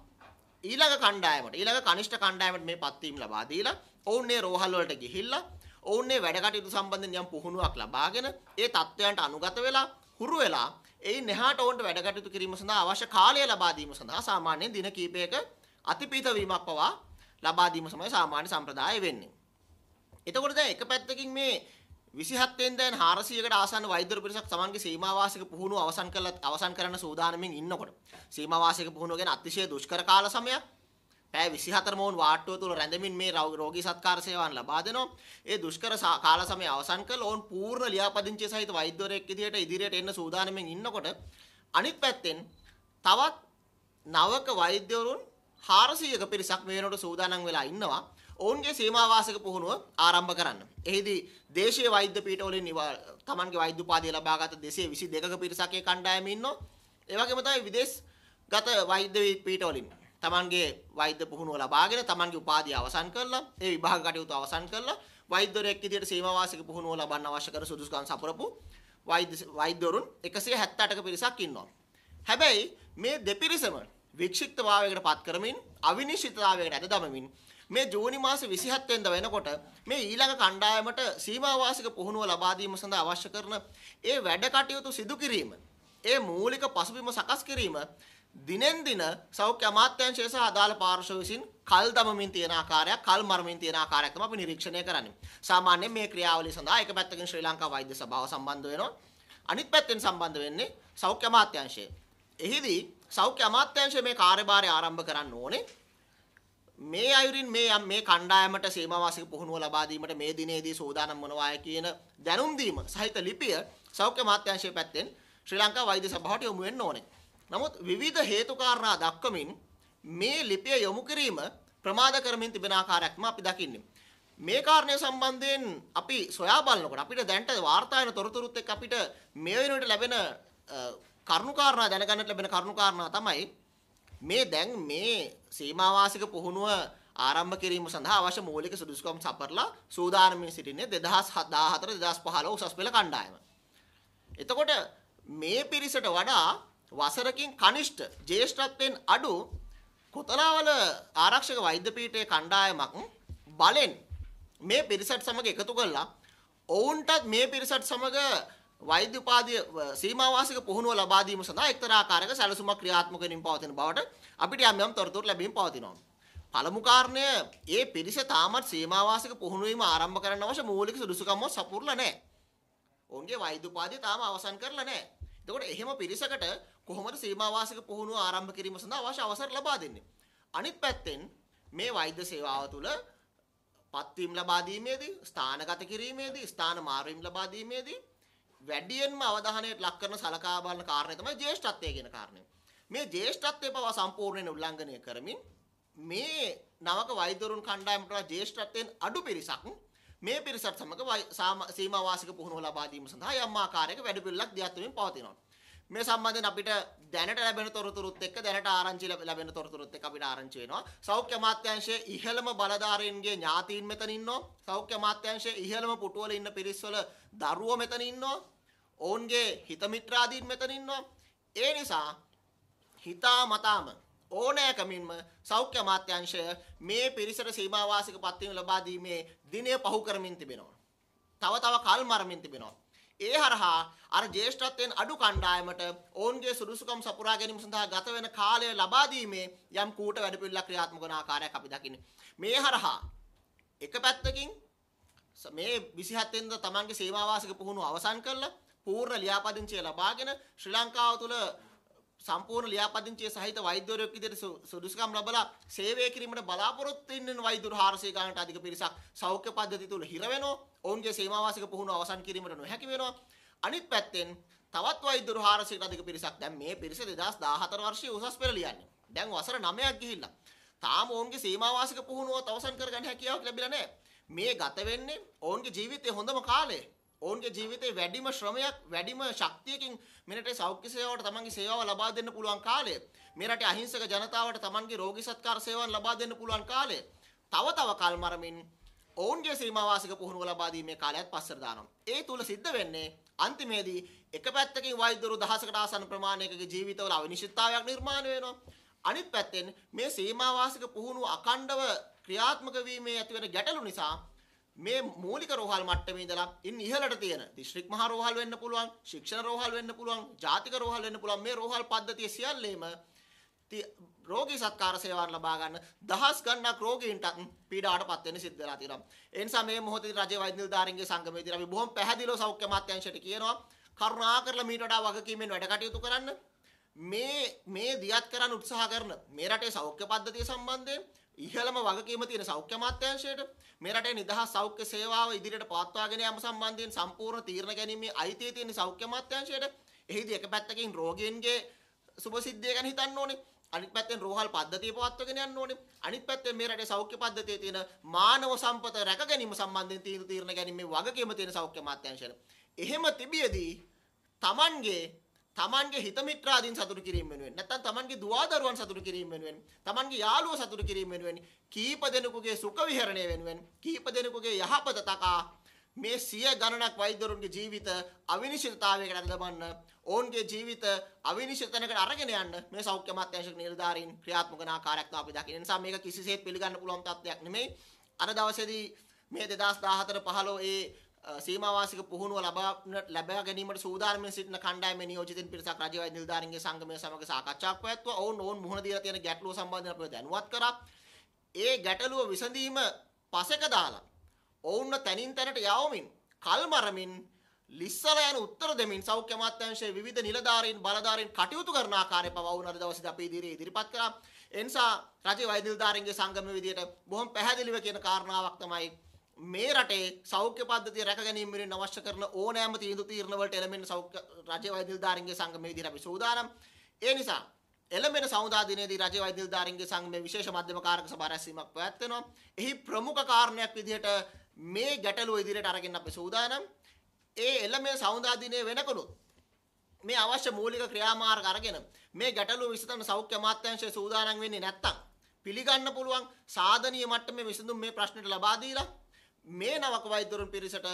ඊළඟ කණ්ඩායමට ඊළඟ කනිෂ්ඨ කණ්ඩායමට මේ පත්වීම ලබා දීලා ඔවුන් මේ රෝහල් වලට ගිහිල්ලා ඔවුන් මේ වැඩ කටයුතු සම්බන්ධයෙන් යම් පුහුණුවක් ලබාගෙන ඒ තත්ත්වයන්ට අනුගත වෙලා හුරු වෙලා එයින් එහාට ඔවුන්ට වැඩ කටයුතු කිරීම සඳහා අවශ්‍ය කාලය ලබා දීම සඳහා සාමාන්‍යයෙන් දින කිහිපයක අතිපීත වීමක් පවා ලබා දීම තමයි සාමාන්‍ය සම්ප්‍රදාය වෙන්නේ. එතකොට දැන් එක පැත්තකින් මේ 27ෙන් දැන් 400කට ආසන්න වෛද්‍යවරු පිරිසක් තමන්ගේ සීමාවාසික පුහුණුව අවසන් කරලා අවසන් කරන සූදානමින් ඉන්නකොට සීමාවාසික පුහුණුව ගැන අතිශය දුෂ්කර කාල සමයක් පැය 24 මොවුන් වාට්ටුව තුල රැඳෙමින් මේ රෝගී සත්කාර සේවාවන් ලබා දෙනවා. ඒ දුෂ්කර කාල සමය අවසන් කළ ඔවුන් පූර්ණ ලියාපදිංචිය සහිත වෛද්‍යවරයෙක් විදිහට ඉදිරියට එන්න සූදානමින් ඉන්නකොට අනිත් පැත්තෙන් තවත් නවක වෛද්‍යවරුන් 400ක පිරිසක් මේ වෙනකොට සූදානම් වෙලා ඉන්නවා. ඔවුන්ගේ සීමාවාසික පුහුණුව ආරම්භ කරන්න. එහිදී දේශීය වෛද්‍ය පීඨවලින් තමන්ගේ වෛද්‍ය උපාධිය ලබාගත් 222ක පිරිසකේ කණ්ඩායම ඉන්නවා. ඒ වගේම තමයි විදේශගත වෛද්‍ය පීඨවලින් තමන්ගේ වෛද්‍ය පුහුණුව ලබාගෙන තමන්ගේ උපාධිය අවසන් කරලා ඒ විභාග කටයුතු අවසන් කරලා වෛද්‍යවරයෙක් විදිහට සීමාවාසික පුහුණුව ලබන්න අවශ්‍ය කර සුදුසුකම් සපුරපු වෛද්‍ය වෛද්‍යවරුන් 178ක පිරිසක් ඉන්නවා. හැබැයි මේ දෙපිරිසම වික්ෂිප්තභාවයකට පත් කරමින් අවිනිශ්චිතතාවයකට ඇද දමමින් මේ ජූනි මාස 27 වෙනිදා වෙනකොට මේ ඊළඟ කණ්ඩායමට සීමාවාසික පුහුණුව ලබා දීම සඳහා අවශ්‍ය කරන ඒ වැඩ කටයුතු සිදු කිරීම ඒ මූලික පසුබිම සකස් කිරීම දිනෙන් දින සෞඛ්‍ය අමාත්‍යාංශය සහ අදාළ පාර්ශ්ව විසින් කල් දමමින් තියෙන ආකාරයක් කල් මරමින් තියෙන ආකාරයක් තමයි අපි නිරීක්ෂණය කරන්නේ. සාමාන්‍යයෙන් මේ ක්‍රියාවලිය සඳහා එක පැත්තකින් ශ්‍රී ලංකා වෛද්‍ය සභාව සම්බන්ධ වෙනවා. අනිත් පැත්තෙන් සම්බන්ධ වෙන්නේ සෞඛ්‍ය අමාත්‍යාංශය. එහිදී සෞඛ්‍ය අමාත්‍යාංශය මේ කාර්යභාරය ආරම්භ කරන්න ඕනේ. මේ අයුරින් මේ මේ කණ්ඩායමට සීමාවාසික පුහුණුව ලබා දීමට මේ දිනේදී සෝදානම් වනවාය කියන දැනුම් දීම සහිත ලිපිය සෞඛ්‍ය අමාත්‍යාංශය පැත්තෙන් ශ්‍රී ලංකා වෛද්‍ය සභාවට යොමු වෙන්න ඕනේ. නමුත් විවිධ හේතු කාරණා දක්වමින් මේ ලිපිය යොමු කිරීම ප්‍රමාද කරමින් තිබෙන ආකාරයක්ම අපි දකින්නේ. මේ කාරණය සම්බන්ධයෙන් අපි සොයා බලනකොට අපිට දැනට වාර්තා වෙන තොරතුරුත් එක්ක අපිට මේ වෙනුවට ලැබෙන කරුණුකාරණා දැනගන්නට ලැබෙන කරුණුකාරණා තමයි මේ දැන් මේ සීමාවාසික පුහුණුව ආරම්භ කිරීම සඳහා අවශ්‍ය මූලික සුදුසුකම් සපරලා සූදානමින් සිටින්නේ 2014 2015 උසස් පෙළ කණ්ඩායම. එතකොට මේ පිරිසට වඩා වසරකින් කනිෂ්ඨ ජේෂ්ඨත්වයෙන් අඩු කොතලාවල ආරක්ෂක වෛද්‍ය පීඨයේ කණ්ඩායමක් බලෙන් මේ පිරිසට සමග එකතු කරලා ඔවුන්ටත් මේ පිරිසට සමග වෛද්‍ය උපාධිය සීමා වාසික පුහුණුව ලබා දීම සඳහා එක්තරා ආකාරයක සැලසුමක් ක්‍රියාත්මක වෙමින් පවතින බවට අපිට යම් යම් තොරතුරු ලැබීම පවතිනවා. පළමු කාරණය ඒ පිරිස තාමත් සීමා වාසික පුහුණුව වීම ආරම්භ කරන්න අවශ්‍ය මූලික සුදුසුකම් සපුරලා නැහැ. ඔවුන්ගේ වෛද්‍ය උපාධිය තාම අවසන් කරලා නැහැ. එතකොට එහෙම පිරිසකට කොහොමද සීමා වාසික පුහුණුව ආරම්භ කිරීම සඳහා අවශ්‍ය අවසර ලබා දෙන්නේ? අනිත් පැත්තෙන් මේ වෛද්‍ය සේවාව තුළ පත්වීම් ලබා දීමේදී ස්ථානගත කිරීමේදී ස්ථාන මාරුවීම් ලබා දීමේදී වැඩියෙන්ම අවධානයට ලක් කරන සලකා බලන කාරණේ තමයි ජේෂ්ඨත්වය කියන කාරණය. මේ ජේෂ්ඨත්වය පවා සම්පූර්ණයෙන් උල්ලංඝනය කරමින් මේ නවක වෛද්‍යවරුන් කණ්ඩායමට ජේෂ්ඨත්වයෙන් අඩු පිරිසක් මේ පිරිසත් සමග සීමා වාසික පුහුණුව ලබා දීම සඳහා යම් ආකාරයක වැඩපිළිවෙලක් දියත් වෙමින් පවතිනවා. මේ සම්බන්ධයෙන් අපිට දැනට ලැබෙන තොරතුරුත් එක්ක දැනට ආරංචි ලැබෙන තොරතුරුත් එක්ක අපිට ආරංචි වෙනවා. සෞඛ්‍ය අමාත්‍යාංශයේ ඉහළම බලධාරීන්ගේ ඥාතීන් මෙතන ඉන්නවා. සෞඛ්‍ය අමාත්‍යාංශයේ ඉහළම පුටුවල ඉන්න පිරිස්වල දරුවෝ මෙතන ඉන්නවා. ඔවුන්ගේ හිත මිත්‍රාදීන් මෙතන ඉන්නවා. ඒ නිසා හිතා මතාම ඕනෑකමින්ම සෞඛ්‍ය අමාත්‍යංශය මේ පිරිසට සීමාවාසික පත්වීම ලබා දීමේ දිනය පහු කරමින් තිබෙනවා. තව තව කල් මරමින් තිබෙනවා. ඒ හරහා අර ජේෂ්ඨත්වයෙන් අඩු කණ්ඩායමට ඔවුන්ගේ සුදුසුකම් සපුරා ගැනීම සඳහා ගත වෙන කාලය ලබා දීමේ යම් කූට වැඩපිළිවෙලක් ක්‍රියාත්මක වන ආකාරයක් අපි දකින්නේ. මේ හරහා එක පැත්තකින් මේ 27 වෙනිදා තමන්ගේ සීමාවාසික පුහුණුව අවසන් කරලා පූර්ණ ලියාපදිංචිය ලබාගෙන ශ්‍රී ලංකාව තුළ සම්පූර්ණ ලියාපදිංචිය සහිත වෛද්‍යවරයෙක් විදිහට සුදුසුකම් ලබලා සේවය කිරීමට බලාපොරොත්තු ඉන්න වෛද්‍යවරු 400 ගණනට අධික පිරිසක් සෞඛ්‍ය පද්ධති තුළ හිර වෙනවා. ඔවුන්ගේ සේවාවාසික පුහුණුව අවසන් කිරීමට නොහැකි වෙනවා. අනිත් පැත්තෙන් තවත් වෛද්‍යවරු 400කට අධික පිරිසක් දැන් මේ පිරිස 2014 වර්ෂයේ උසස් පෙළ ලියන්නේ. දැන් වසර 9ක් ගිහිල්ලා. තාම ඔවුන්ගේ සීමාවාසික පුහුණුවත් අවසන් කරගන්න හැකියාවක් ලැබිලා නැහැ. මේ ගත වෙන්නේ ඔවුන්ගේ ජීවිතයේ හොඳම කාලය. ඔවුන්ගේ ජීවිතේ වැඩිම ශ්‍රමයක් වැඩිම ශක්තියකින් මෙරටේ සෞඛ්‍ය සේවාවට තමන්ගේ සේවාව ලබා දෙන්න පුළුවන් කාලය මේ රටේ අහිංසක ජනතාවට තමන්ගේ රෝගී සත්කාර සේවාවන් ලබා දෙන්න පුළුවන් කාලය තව තව කල් මරමින් ඔවුන්ගේ සීමාවාසික පුහුණුව ලබා දීමේ කාලයත් පස්සට දානවා ඒ තුල සිද්ධ වෙන්නේ අන්තිමේදී එක පැත්තකින් වෛද්‍යවරු දහසකට ආසන්න ප්‍රමාණයක ජීවිතවල අවිනිශ්චිතතාවයක් නිර්මාණය වෙනවා අනිත් පැත්තෙන් මේ සීමාවාසික පුහුණුව අකණ්ඩව ක්‍රියාත්මක වීමේ ඇතිවන ගැටලු නිසා මේ මූලික රෝහල් මට්ටමේ ඉඳලා ඉන් ඉහළට තියෙන දිස්ත්‍රික් මහා රෝහල් වෙන්න පුළුවන් ශික්ෂණ රෝහල් වෙන්න පුළුවන් ජාතික රෝහල් වෙන්න පුළුවන් මේ රෝහල් පද්ධතිය සියල්ලේම රෝගී සත්කාර සේවාවන් ලබා ගන්න දහස් ගණනක් රෝගීන්ට පීඩාවටපත් වෙන්න සිද්ධ වෙලා තියෙනවා. ඒ නිසා මේ මොහොතේ රජයේ වෛද්‍ය නිලධාරීන්ගේ සංගමයේදී අපි බොහොම පැහැදිලිව සෞඛ්‍ය අමාත්‍යාංශයට කියනවා කරුණාකරලා මීට වඩා වගකීමෙන් වැඩ කටයුතු කරන්න. මේ මේ දියත් කරන්න උත්සාහ කරන මේ රටේ සෞඛ්‍ය පද්ධතිය සම්බන්ධයෙන් ඉහළම වගකීම තියෙන සෞඛ්‍ය අමාත්‍යාංශයට මේ රටේ නිදහස් සෞඛ්‍ය සේවාව ඉදිරියට පවත්වාගෙන යාම සම්බන්ධයෙන් සම්පූර්ණ තීරණ ගැනීමේ අයිතිය තියෙන සෞඛ්‍ය අමාත්‍යාංශයට එහිදී එක පැත්තකින් රෝගීන්ගේ සුභසිද්ධිය ගැන හිතන්න ඕනේ අනිත් පැත්තෙන් රෝහල් පද්ධතිය පවත්වාගෙන යන්න ඕනේ. අනිත් පැත්තෙන් මේ රටේ සෞඛ්‍ය පද්ධතියේ තියෙන මානව සම්පත රැක ගැනීම සම්බන්ධයෙන් තීරණ ගැනීම වගකීම තියෙන සෞඛ්‍ය මාත්‍යංශයට. එහෙම තිබියදී Tamanගේ තමන්ගේ හිත මිත්‍රාදීන් සතුටු කිරීම වෙනුවෙන් නැත්නම් තමන්ගේ දුවා දරුවන් සතුටු කිරීම වෙනුවෙන් තමන්ගේ යාළුවෝ සතුටු කිරීම වෙනුවෙන් කීප දෙනෙකුගේ සුඛ විහරණය වෙනුවෙන් කීප දෙනෙකුගේ යහපත තකා මේ සිය ගණනක් වෛද්‍යවරුන්ගේ ජීවිත අවිනිශ්චිතතාවයකට ඇදලබන්න ඔවුන්ගේ ජීවිත අවිනිශ්චිතනකට අරගෙන යන්න මේ සෞඛ්‍ය අමාත්‍යාංශික නිලධාරීන් ක්‍රියාත්මක වන ආකාරයක් තමයි අපි දකින්නේ. ඒ නිසා මේක කිසිසේත් පිළිගන්න පුළුවන් තත්ත්වයක් නෙමෙයි. අර දවසේදී මේ 2014 15 ඒ සීමාවාසික පුහුණුව ලබා ලබා ගැනීමට සූදානම් සිටින කණ්ඩායමේ නියෝජිතින් පිරිසක් රජවැ නිලධාරීන්ගේ සංගමය සමග සාකච්ඡාවක් පැවැත්වුවා. ඔවුන් ඔවුන් මුහුණ දීලා තියෙන ගැටලුව සම්බන්ධයෙන් අපිව දැනුවත් කරා. ඒ ගැටලුව විසඳීම පසෙක දාලා ඔවුන්ව තනින් තැනට යවමින් කල්මරමින් ලිස්සල යන උත්තර දෙමින් සෞඛ්‍ය අමාත්‍යාංශයේ විවිධ නිලධාරීන් බලධාරීන් කටයුතු කරන ආකාරය පවා වුණ අද දවසේදී අපි ඉදිරියේ ඉදිරිපත් කළා. ඒ නිසා රජයේ වෛද්‍ය නිලධාරීන්ගේ සංගම විදියට බොහොම පැහැදිලිව කියන කාරණාවක් තමයි මේ රටේ සෞඛ්‍ය පද්ධතිය රැක ගැනීම වෙනුවෙන් අවශ්‍ය කරන ඕනෑම තීන්දුව තීරණ වලට එළඹෙන සෞඛ්‍ය රජයේ වෛද්‍ය නිලධාරීන්ගේ සංගම මේ විදිහට අපි සූදානම්. ඒ නිසා එළඹෙන සමුදා දිනයේදී රජයේ වෛද්‍ය නිලධාරීන්ගේ සංගමේ විශේෂ මධ්‍යම කාරක සභා රැස්වීමක් පැවැත්වෙනවා. එහි ප්‍රමුඛ කාරණයක් විදිහට මේ ගැටලුව ඉදිරියට අරගෙන අපි සූදානම්. ඒ එළඹෙන සමුදා දිනයේ වෙනකනුත් මේ අවශ්‍ය මූලික ක්‍රියාමාර්ග අරගෙන මේ ගැටලුව විසඳන සෞඛ්‍ය අමාත්‍යාංශය සූදානම් වෙන්නේ නැත්තම් පිළිගන්න පුළුවන් සාධනීය මට්ටමේ විසඳුම් මේ ප්‍රශ්නෙට ලබා දීලා මේ නවක වෛද්‍යවරුන් පිරිසට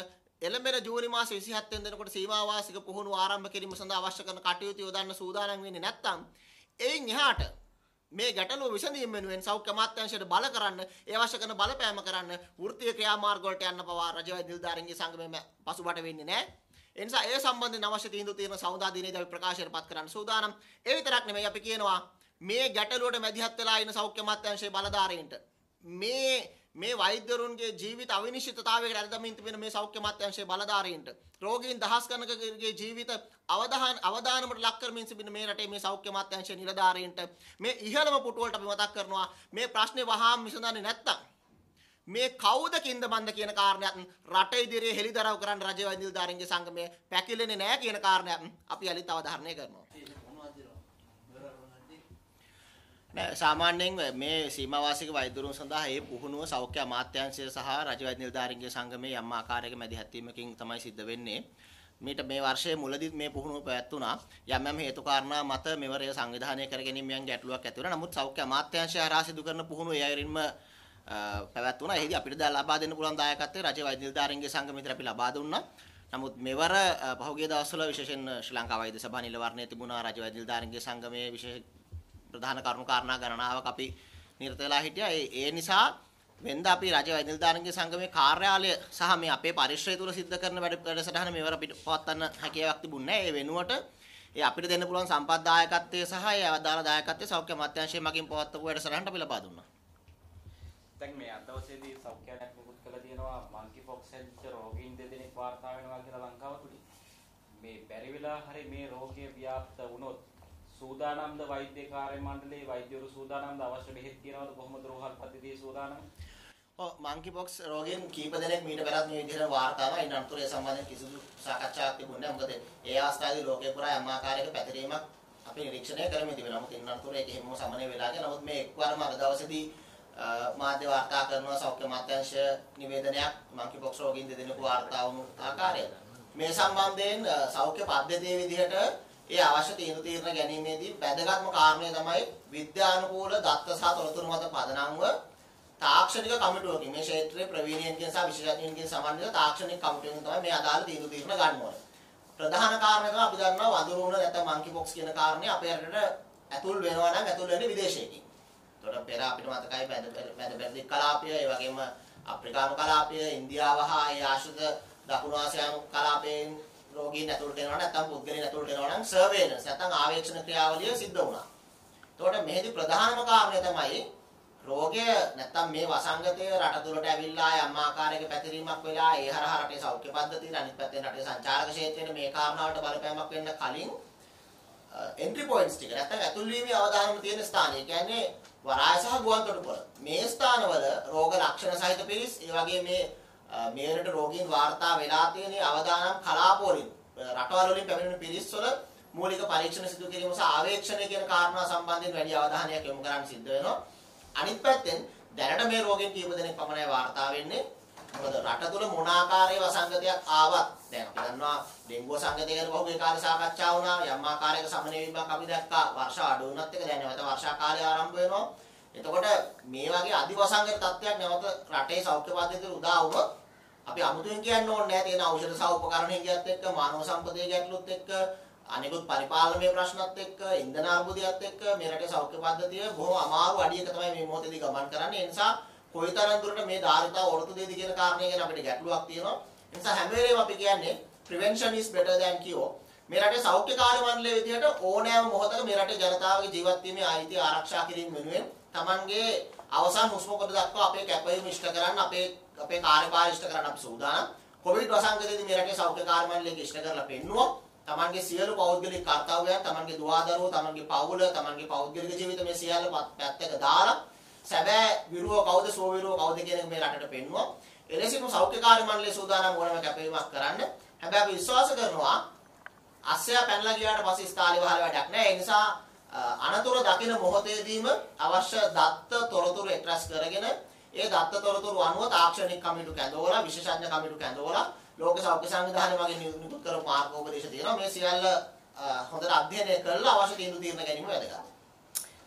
එළඹෙන ජූනි මාස 27 වෙනිදා වෙනකොට සීමා වාසික පුහුණුව ආරම්භ කිරීම සඳහා අවශ්‍ය කරන කටයුතු යොදන්න සූදානම් වෙන්නේ නැත්නම් එයින් එහාට මේ ගැටලුව විසඳීම වෙනුවෙන් සෞඛ්‍ය අමාත්‍යාංශයට බල කරන්න ඒ අවශ්‍ය කරන බලපෑම කරන්න වෘත්තීය ක්‍රියාමාර්ග වලට යන්න පවා රජවැ නිලධාරීන්ගේ සංගමයෙන් පසුබට වෙන්නේ නැහැ. ඒ නිසා ඒ සම්බන්ධයෙන් අවශ්‍ය තීන්දුව తీරන සෞදා දිනේදී අපි ප්‍රකාශයටපත් කරන්න සූදානම්. ඒ විතරක් නෙමෙයි අපි කියනවා මේ ගැටලුවට මැදිහත් වෙලා ඉන්න සෞඛ්‍ය අමාත්‍යාංශයේ බලධාරීන්ට මේ මේ වෛද්‍යවරුන්ගේ ජීවිත අවිනිශ්චිතතාවයකට ඇදමින් තිබෙන මේ සෞඛ්‍ය අමාත්‍යාංශයේ බලධාරීන්ට රෝගීන් දහස් ගණනකගේ ජීවිත අවදාන අවදානමට ලක් කරමින් සිටින මේ රටේ මේ සෞඛ්‍ය අමාත්‍යාංශයේ නිලධාරීන්ට මේ ඉහළම පුටුවලට අපි මතක් කරනවා මේ ප්‍රශ්නේ වහාම විසඳන්නේ නැත්තම් මේ කවුද කින්ද බන්ද කියන කාරණයක් රට ඉදිරියේ හෙළිදරව් කරන්න රජ වෛද්‍ය නිලධාරීන්ගේ සංගමය පැකිලෙන්නේ නැහැ කියන කාරණයක් අපි අලිත් අවධාරණය කරනවා නෑ සාමාන්‍යයෙන් මේ සීමාවාසික වෛද්‍යවරුන් සඳහා මේ පුහුණුව සෞඛ්‍ය අමාත්‍යාංශය සහ රජ වෛද්‍ය නිලධාරීන්ගේ සංගමේ යම් ආකාරයක මැදිහත්වීමකින් තමයි සිද්ධ වෙන්නේ. මීට මේ වර්ෂයේ මුලදී මේ පුහුණුව පැවැත්වුණා. යම් යම් හේතු කාරණා මත මෙවරය සංවිධානය කර ගැනීමෙන් ගැටලුවක් ඇති වුණා. නමුත් සෞඛ්‍ය අමාත්‍යාංශය හරහා සිදු කරන පුහුණුව ඒ අයරින්ම පැවැත්වුණා. එහිදී අපිට ලබා දෙන්න පුළුවන් දායකත්වය රජ වෛද්‍ය නිලධාරීන්ගේ සංගමෙන් අපි ලබා දුන්නා. නමුත් මෙවර පහුගිය දවස්වල විශේෂයෙන් ශ්‍රී ලංකා වෛද්‍ය සභා නිලවරණයේ තිබුණා රජ වෛද්‍ය නිලධාරීන්ගේ සංගමයේ විශේෂ ප්‍රධාන කරුණු කාරණා ගණනාවක් අපි නිරත වෙලා හිටියා. ඒ ඒ නිසා වෙන්ද අපි රජ වෛද්‍යදානගේ සංගමේ කාර්යාලය සහ මේ අපේ පරිශ්‍රය තුල සිද්ධ කරන වැඩසටහන මෙවර පවත්වන්න හැකියාවක් තිබුණේ ඒ වෙනුවට ඒ අපිට දෙන්න පුළුවන් සම්පත් දායකත්වයේ සහ ඒ අවදාන දායකත්වයේ සෞඛ්‍ය අමාත්‍යාංශයේ මගින් පවත්වපු වැඩසටහනට අපි ලබා දුන්නා. දැන් මේ අදවසේදී සෞඛ්‍යයක් මුකුත් කළා තියෙනවා මන්කි පොක්ස් හැදිච්ච රෝගීන් දෙදෙනෙක් වාර්තා වෙනවා කියලා ලංකාව තුලින්. මේ බැරි වෙලා හරි මේ රෝගය ව්‍යාප්ත වුණොත් සූදානම්ද වෛද්‍ය කාර්ය මණ්ඩලයේ වෛද්‍යවරු සූදානම්ද අවශ්‍ය බෙහෙත් කියනවාද කොහොමද රෝහල් පද්ධතියේ සූදානම්? ඔව් මංකි පොක්ස් රෝගීන් කීප දෙනෙක් මීට පෙරත් මේ විදිහට වාර්තාව අයින් අනතුරේ සම්බන්ධයෙන් කිසිදු සාකච්ඡාවක් තිබුණේ නැහැ. මොකද ඒ අවස්ථාවේ ලෝකේ පුරා යම් ආකාරයක පැතිරීමක් අපි නිරීක්ෂණය කරමින් තිබෙනවා. නමුත් ඉන් අනතුරේ ඒක හැමෝම සමනය වෙලා ගියා. නමුත් මේ එක්වරම අද දවසේදී මාධ්‍ය වාර්තා කරනවා සෞඛ්‍ය මාත්‍යංශ නිවේදනයක් මංකි පොක්ස් රෝගීන් දෙදෙනෙකු වාර්තා වුණු ආකාරය. මේ සම්බන්ධයෙන් සෞඛ්‍ය පද්ධතියේ විදිහට ඒ අවශ්‍ය තීන්දුව තීරණ ගැනීමේදී වැදගත්ම කාරණය තමයි විද්‍යානුකූල දත්ත සහ තොරතුරු මත පදනම්ව තාක්ෂණික කමිටුවකින් මේ ක්ෂේත්‍රයේ ප්‍රවීණයන්ගෙන් සහ විශේෂඥයන්ගෙන් සමන්විත තාක්ෂණික කමිටුවකින් තමයි මේ අදාළ තීන්දුව තීරණ ගන්න ඕනේ. ප්‍රධාන කාරණය තමයි අපි දන්නවා වඳුරුණ නැත්නම් monkey pox කියන කාරණේ අපේ රටට ඇතුල් වෙනවා නම් ඇතුල් වෙන්නේ විදේශයකින්. එතකොට පෙර අපිට මතකයි වැද වැද බැලි කලාපය, ඒ වගේම අප්‍රිකානු කලාපය, ඉන්දියාව හා ඒ ආශ්‍රිත දකුණු ආසියානු කලාපයෙන් රෝගීන් ඇතුළට එනවා නැත්නම් පුද්ගලයන් ඇතුළට එනවා නම් සර්වේලන්ස් නැත්නම් ආවේක්ෂණ ක්‍රියාවලිය සිද්ධ වුණා. එතකොට මෙහිදී ප්‍රධානම කාරණය තමයි රෝගය නැත්නම් මේ වසංගතය රට තුළට ඇවිල්ලා යම් ආකාරයක පැතිරීමක් වෙලා ඒ හරහා රටේ සෞඛ්‍ය පද්ධතියට අනිත් පැත්තෙන් රටේ සංචාරක ක්ෂේත්‍රයේ මේ කාරණාවට බලපෑමක් වෙන්න කලින් එන්ට්‍රි පොයින්ට්ස් ටික නැත්නම් ඇතුල්වීමේ අවධානම තියෙන ස්ථානය කියන්නේ වරාය සහ ගුවන්තොටුපොළ මේ ස්ථානවල රෝග ලක්ෂණ සහිත පිරිස් ඒ වගේ මේ මේ වෙනට රෝගීන් වාර්තා වෙලා තියෙන අවදානම් කලාපවලින් රටවල් වලින් පැමිණෙන පිරිස්වල මූලික පරීක්ෂණ සිදු කිරීම සහ ආවේක්ෂණය කියන කාරණා සම්බන්ධයෙන් වැඩි අවධානයක් යොමු කරන්න සිද්ධ වෙනවා. අනිත් පැත්තෙන් දැනට මේ රෝගීන් කීප දෙනෙක් පමණයි වාර්තා වෙන්නේ. මොකද රට තුල මොන ආකාරයේ වසංගතයක් ආවත් දැන් අපි දන්නවා ඩෙන්ගු වසංගතය ගැන බොහෝ කාලේ සාකච්ඡා වුණා. යම් ආකාරයක සමනය වීමක් අපි දැක්කා. වර්ෂා අඩු වුණත් එක දැන් නැවත වර්ෂා කාලය ආරම්භ වෙනවා. එතකොට මේ වගේ අධිවසංගත තත්ත්වයක් නැවත රටේ සෞඛ්‍ය පද්ධතියට උදා වුණොත් අපි අමුතුවෙන් කියන්න ඕනේ නැහැ තියෙන ඖෂධ සහ උපකරණ කියත් එක්ක මානව සම්පතේ ගැටලුත් එක්ක අනිකුත් පරිපාලනීය ප්‍රශ්නත් එක්ක ඉන්ධන අර්බුදයත් එක්ක මේ රටේ සෞඛ්‍ය පද්ධතිය බොහොම අමාරු අඩියක තමයි මේ මොහොතේදී ගමන් කරන්නේ. ඒ නිසා කොයිතරම් දුරට මේ ධාරිතාව ඔරතු දෙයිද කියන කාරණේ ගැන අපිට ගැටලුවක් තියෙනවා. ඒ නිසා හැම වෙලේම අපි කියන්නේ prevention is better than cure. මේ රටේ සෞඛ්‍ය කාර්ය මණ්ඩලය විදිහට ඕනෑම මොහොතක මේ රටේ ජනතාවගේ ජීවත් වීමේ අයිතිය ආරක්ෂා කිරීම වෙනුවෙන් Tamange අවසන් හුස්ම කොට දක්වා අපේ කැපවීම ඉෂ්ට කරන්න අපේ අපේ කාර්යභාරය ඉෂ්ට කරන්න අපි සූදානම්. කොවිඩ් වසංගතයේදී මේ රටේ සෞඛ්‍ය කාර්යාලයක ඉෂ්ට කරලා පෙන්නුවා. තමන්ගේ සියලු පෞද්ගලික කාර්යයන්, තමන්ගේ දුවදරුවෝ, තමන්ගේ පවුල, තමන්ගේ පෞද්ගලික ජීවිත මේ සියල්ල පැත්තක දාලා සැබෑ විරුව කවුද, සෝ විරුව කවුද කියන මේ රටට පෙන්නුවා. එලෙසම සෞඛ්‍ය කාර්ය මණ්ඩලයේ සූදානම් ඕනම කැපවීමක් කරන්න. හැබැයි අපි විශ්වාස කරනවා අස්සය පැනලා ගියාට පස්සේ ස්ථාලේ වහල වැඩක් නැහැ. ඒ නිසා අනතුරු දකින මොහොතේදීම අවශ්‍ය දත්ත තොරතුරු එක්රස් කරගෙන ඒ දත්ත තොරතුරු අනුව තාක්ෂණික කමිටු කැඳවලා විශේෂඥ කමිටු කැඳවලා ලෝක සෞඛ්‍ය සංවිධානය මගින් නිකුත් කරපු මාර්ගෝපදේශ තියෙනවා මේ සියල්ල හොඳට අධ්‍යයනය කරලා අවශ්‍ය තීන්දුව තීරණ ගැනීම වැදගත්.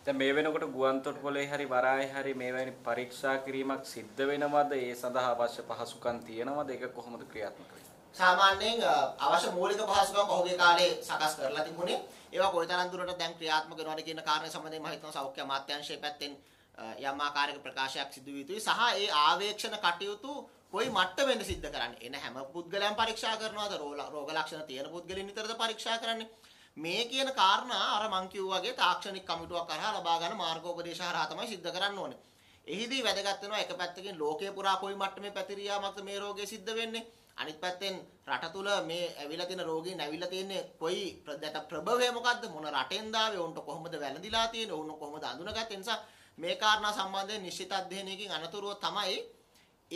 දැන් මේ වෙනකොට ගුවන් තොටුපළේ හරි වරායේ හරි මේ වැනි පරීක්ෂා කිරීමක් සිද්ධ වෙනවද? ඒ සඳහා අවශ්‍ය පහසුකම් තියෙනවද? ඒක කොහොමද ක්‍රියාත්මක වෙන්නේ? සාමාන්‍යයෙන් අවශ්‍ය මූලික පහසුකම් පහුගිය කාලේ සකස් කරලා තිබුණේ. ඒවා කොයිතරම් දුරට දැන් ක්‍රියාත්මක වෙනවද කියන කාරණේ සම්බන්ධයෙන් මම හිතනවා සෞඛ්‍ය අමාත්‍යාංශයේ පැත්තෙන් යම් ආකාරයක ප්‍රකාශයක් සිදු විය යුතුයි සහ ඒ ආවේක්ෂණ කටයුතු කොයි මට්ටමෙන්ද සිද්ධ කරන්නේ එන හැම පුද්ගලයන් පරීක්ෂා කරනවාද රෝග ලක්ෂණ තියෙන පුද්ගලින් විතරද පරීක්ෂා කරන්නේ මේ කියන කාරණා අර මං කිව්වාගේ තාක්ෂණික කමිටුවක් කරහා ලබා ගන්න මාර්ගෝපදේශ හරහා තමයි සිද්ධ කරන්න ඕනේ. එහිදී වැදගත් වෙනවා එක පැත්තකින් ලෝකේ පුරා කොයි මට්ටමේ පැතිරියාමක්ද මේ රෝගේ සිද්ධ වෙන්නේ. අනිත් පැත්තෙන් රට තුල මේ ඇවිල්ලා තියෙන රෝගීන් ඇවිල්ලා තියෙන්නේ කොයි ප්‍රබවය මොකද්ද මොන රටෙන්ද ආවේ උන්ට කොහොමද වැළඳිලා තියෙන්නේ උන් කොහොමද අඳුනගත්තේ නිසා මේ කාරණා සම්බන්ධයෙන් නිශ්චිත අධ්‍යයනයකින් අනතුරුව තමයි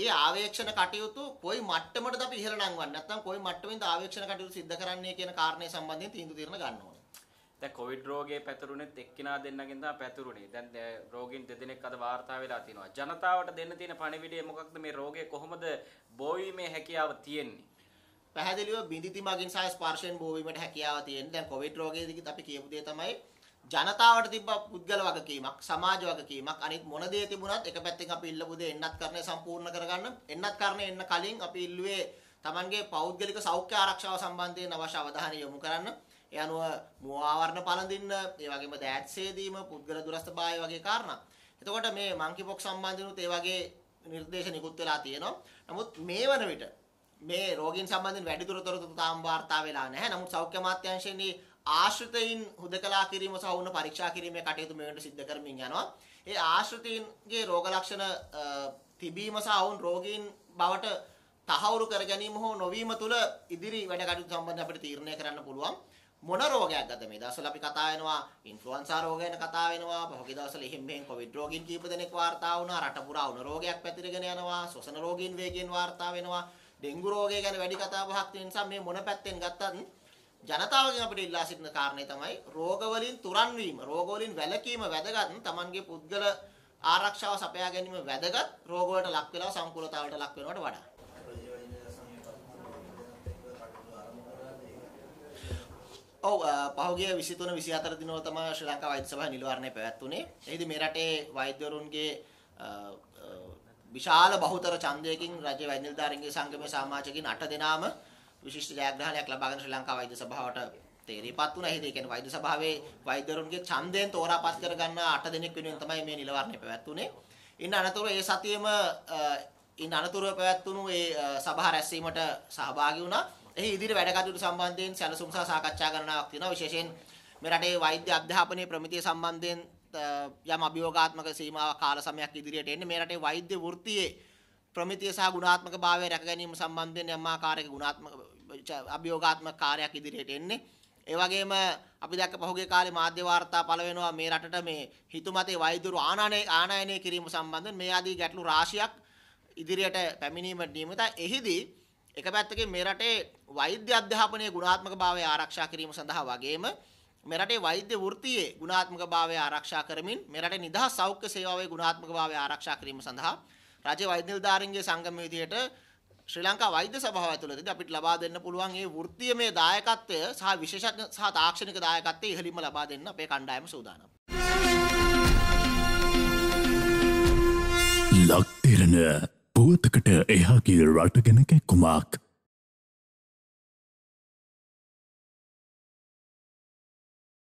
ඒ ආවේක්ෂණ කටයුතු කොයි මට්ටමටද අපි ඉහළ නංවන්නේ නැත්නම් කොයි මට්ටමින්ද ආවේක්ෂණ කටයුතු සිද්ධ කරන්නේ කියන කාරණේ සම්බන්ධයෙන් තීන්දුව తీරන ගන්න ඕනේ. දැන් කොවිඩ් රෝගේ පැතුරුනේත් එක්කිනා දෙන්නගෙන් තමයි පැතුරුනේ. දැන් රෝගීන් දෙදෙනෙක් අද වාර්තා වෙලා තිනවා. ජනතාවට දෙන්න තියෙන පණිවිඩය මොකක්ද මේ රෝගේ කොහොමද බෝවීමේ හැකියාව තියෙන්නේ? පැහැදිලිව බිඳිති මගින් සහ ස්පර්ශයෙන් බෝවීමට හැකියාව තියෙන්නේ. දැන් කොවිඩ් රෝගයේදීත් අපි කියපු දේ තමයි ජනතාවට තිබ්බ පුද්ගල වගකීමක් සමාජ වගකීමක් අනිත් මොන දේ තිබුණත් එක පැත්තෙන් අපි ඉල්ලපු දේ එන්නත් කරන්නේ සම්පූර්ණ කරගන්න එන්නත් කරන්නේ එන්න කලින් අපි ඉල්ලුවේ Tamanගේ පෞද්ගලික සෞඛ්‍ය ආරක්ෂාව සම්බන්ධයෙන් අවශ්‍ය අවධානය යොමු කරන්න ඒ අනුව මෝආවරණ පළඳින්න ඒ වගේම දෑත් සේදීම පුද්ගල දුරස්ථභාවය වගේ කාරණා. එතකොට මේ මංකි පොක්ස් සම්බන්ධිනුත් ඒ වගේ නිර්දේශ නිකුත් වෙලා තියෙනවා. නමුත් මේ වන විට මේ රෝගීන් සම්බන්ධයෙන් වැඩිදුර තොරතුරු තාම වාර්තා වෙලා නැහැ. නමුත් සෞඛ්‍ය අමාත්‍යාංශයේදී ආශ්‍රිතයින් හුදකලා කිරීම සහ වුණ පරීක්ෂා කිරීමේ කටයුතු මෙවැනට සිද්ධ කරමින් යනවා. ඒ ආශ්‍රිතයින්ගේ රෝග ලක්ෂණ තිබීම සහ වුන් රෝගීන් බවට තහවුරු කර ගැනීම හෝ නොවීම තුළ ඉදිරි වැඩ කටයුතු සම්බන්ධ අපිට තීරණය කරන්න පුළුවන්. මොන රෝගයක් ගත මේ දවස්වල අපි කතා වෙනවා ඉන්ෆ්ලුවන්සා රෝග ගැන කතා වෙනවා පහුගිය දවස්වල එහෙම මෙහෙම කොවිඩ් රෝගීන් කීප දෙනෙක් වාර්තා වුණා රට පුරා උණ රෝගයක් පැතිරගෙන යනවා ශ්වසන රෝගීන් වේගයෙන් වාර්තා වෙනවා ඩෙන්ගු රෝගය ගැන වැඩි කතා බහක් තියෙන නිසා මේ මොන පැත්තෙන් ගත්තත් ජනතාවගෙන් අපිට ඉල්ලා සිටින කාරණේ තමයි රෝග වලින් තුරන් වීම, රෝග වලින් වැළකීම වැදගත්. Tamanගේ පුද්ගල ආරක්ෂාව සපයා ගැනීම වැදගත්. රෝග වලට ලක් වෙලා සංකූලතාවලට ලක් වෙනවට වඩා. ඔව් පහුගිය 23 24 දිනවල තමයි ශ්‍රී ලංකා වෛද්‍ය සභාව නිලවරණය පැවැත්වුණේ. එහිදී මේ රටේ වෛද්‍යවරුන්ගේ විශාල බහුතර ඡන්දයකින් රජයේ වෛද්‍ය නිලධාරීන්ගේ සංගමේ සමාජකින් 8 දෙනාම විශිෂ්ට ජයග්‍රහණයක් ලබාගෙන ශ්‍රී ලංකා වෛද්‍ය සභාවට තේරීපත් වුණා. ඒ කියන්නේ වෛද්‍ය සභාවේ වෛද්‍යවරුන්ගේ ඡන්දයෙන් තෝරාපත් කරගන්න 8 දෙනෙක් වෙනුවෙන් තමයි මේ නිලවරණය පැවැත්වුනේ. ඉන් අනතුරුව ඒ සතියේම ඉන් අනතුරුව පැවැත්වුණු ඒ සභා රැස්වීමට සහභාගී වුණා. එහි ඉදිරි වැඩ කටයුතු සම්බන්ධයෙන් සැලසුම් සහ සාකච්ඡා ගණනාවක් තියෙනවා. විශේෂයෙන් මේ රටේ වෛද්‍ය අධ්‍යාපනයේ ප්‍රමිතිය සම්බන්ධයෙන් යම් අභියෝගාත්මක සීමාවක් කාල සමයක් ඉදිරියට එන්නේ මේ රටේ වෛද්‍ය වෘත්තියේ ප්‍රමිතිය සහ ගුණාත්මක භාවය රැක ගැනීම සම්බන්ධයෙන් යම් ආකාරයක ගුණාත්මක අභියෝගාත්මක කාර්යයක් ඉදිරියට එන්නේ. ඒ වගේම අපි දැක්ක පහුගිය කාලේ මාධ්‍ය වාර්තා පළ වෙනවා මේ රටට මේ හිතුමතේ වෛදුරු ආනයනය ආනයනය කිරීම සම්බන්ධයෙන් මේ ආදී ගැටලු රාශියක් ඉදිරියට පැමිණීමට නියමිත. එහිදී එක පැත්තකින් මේ රටේ වෛද්‍ය අධ්‍යාපනයේ ගුණාත්මක භාවය ආරක්ෂා කිරීම සඳහා වගේම මෙරටේ වෛද්‍ය වෘත්තියේ ගුණාත්මක භාවය ආරක්ෂා කරමින් මෙරටේ නිදහස් සෞඛ්‍ය සේවාවේ ගුණාත්මක භාවය ආරක්ෂා කිරීම සඳහා රජයේ වෛද්‍ය නිලධාරීන්ගේ සංගම විදියට ශ්‍රී ලංකා වෛද්‍ය සභාව ඇතුළතදී අපිට ලබා දෙන්න පුළුවන් මේ වෘත්තීයමය දායකත්වය සහ විශේෂඥ සහ තාක්ෂණික දායකත්වය ඉහළින්ම ලබා දෙන්න අපේ කණ්ඩායම සූදානම්. ලක්තිරණ පුවතකට එහා ගිය රට ගැන කැක්කුමක්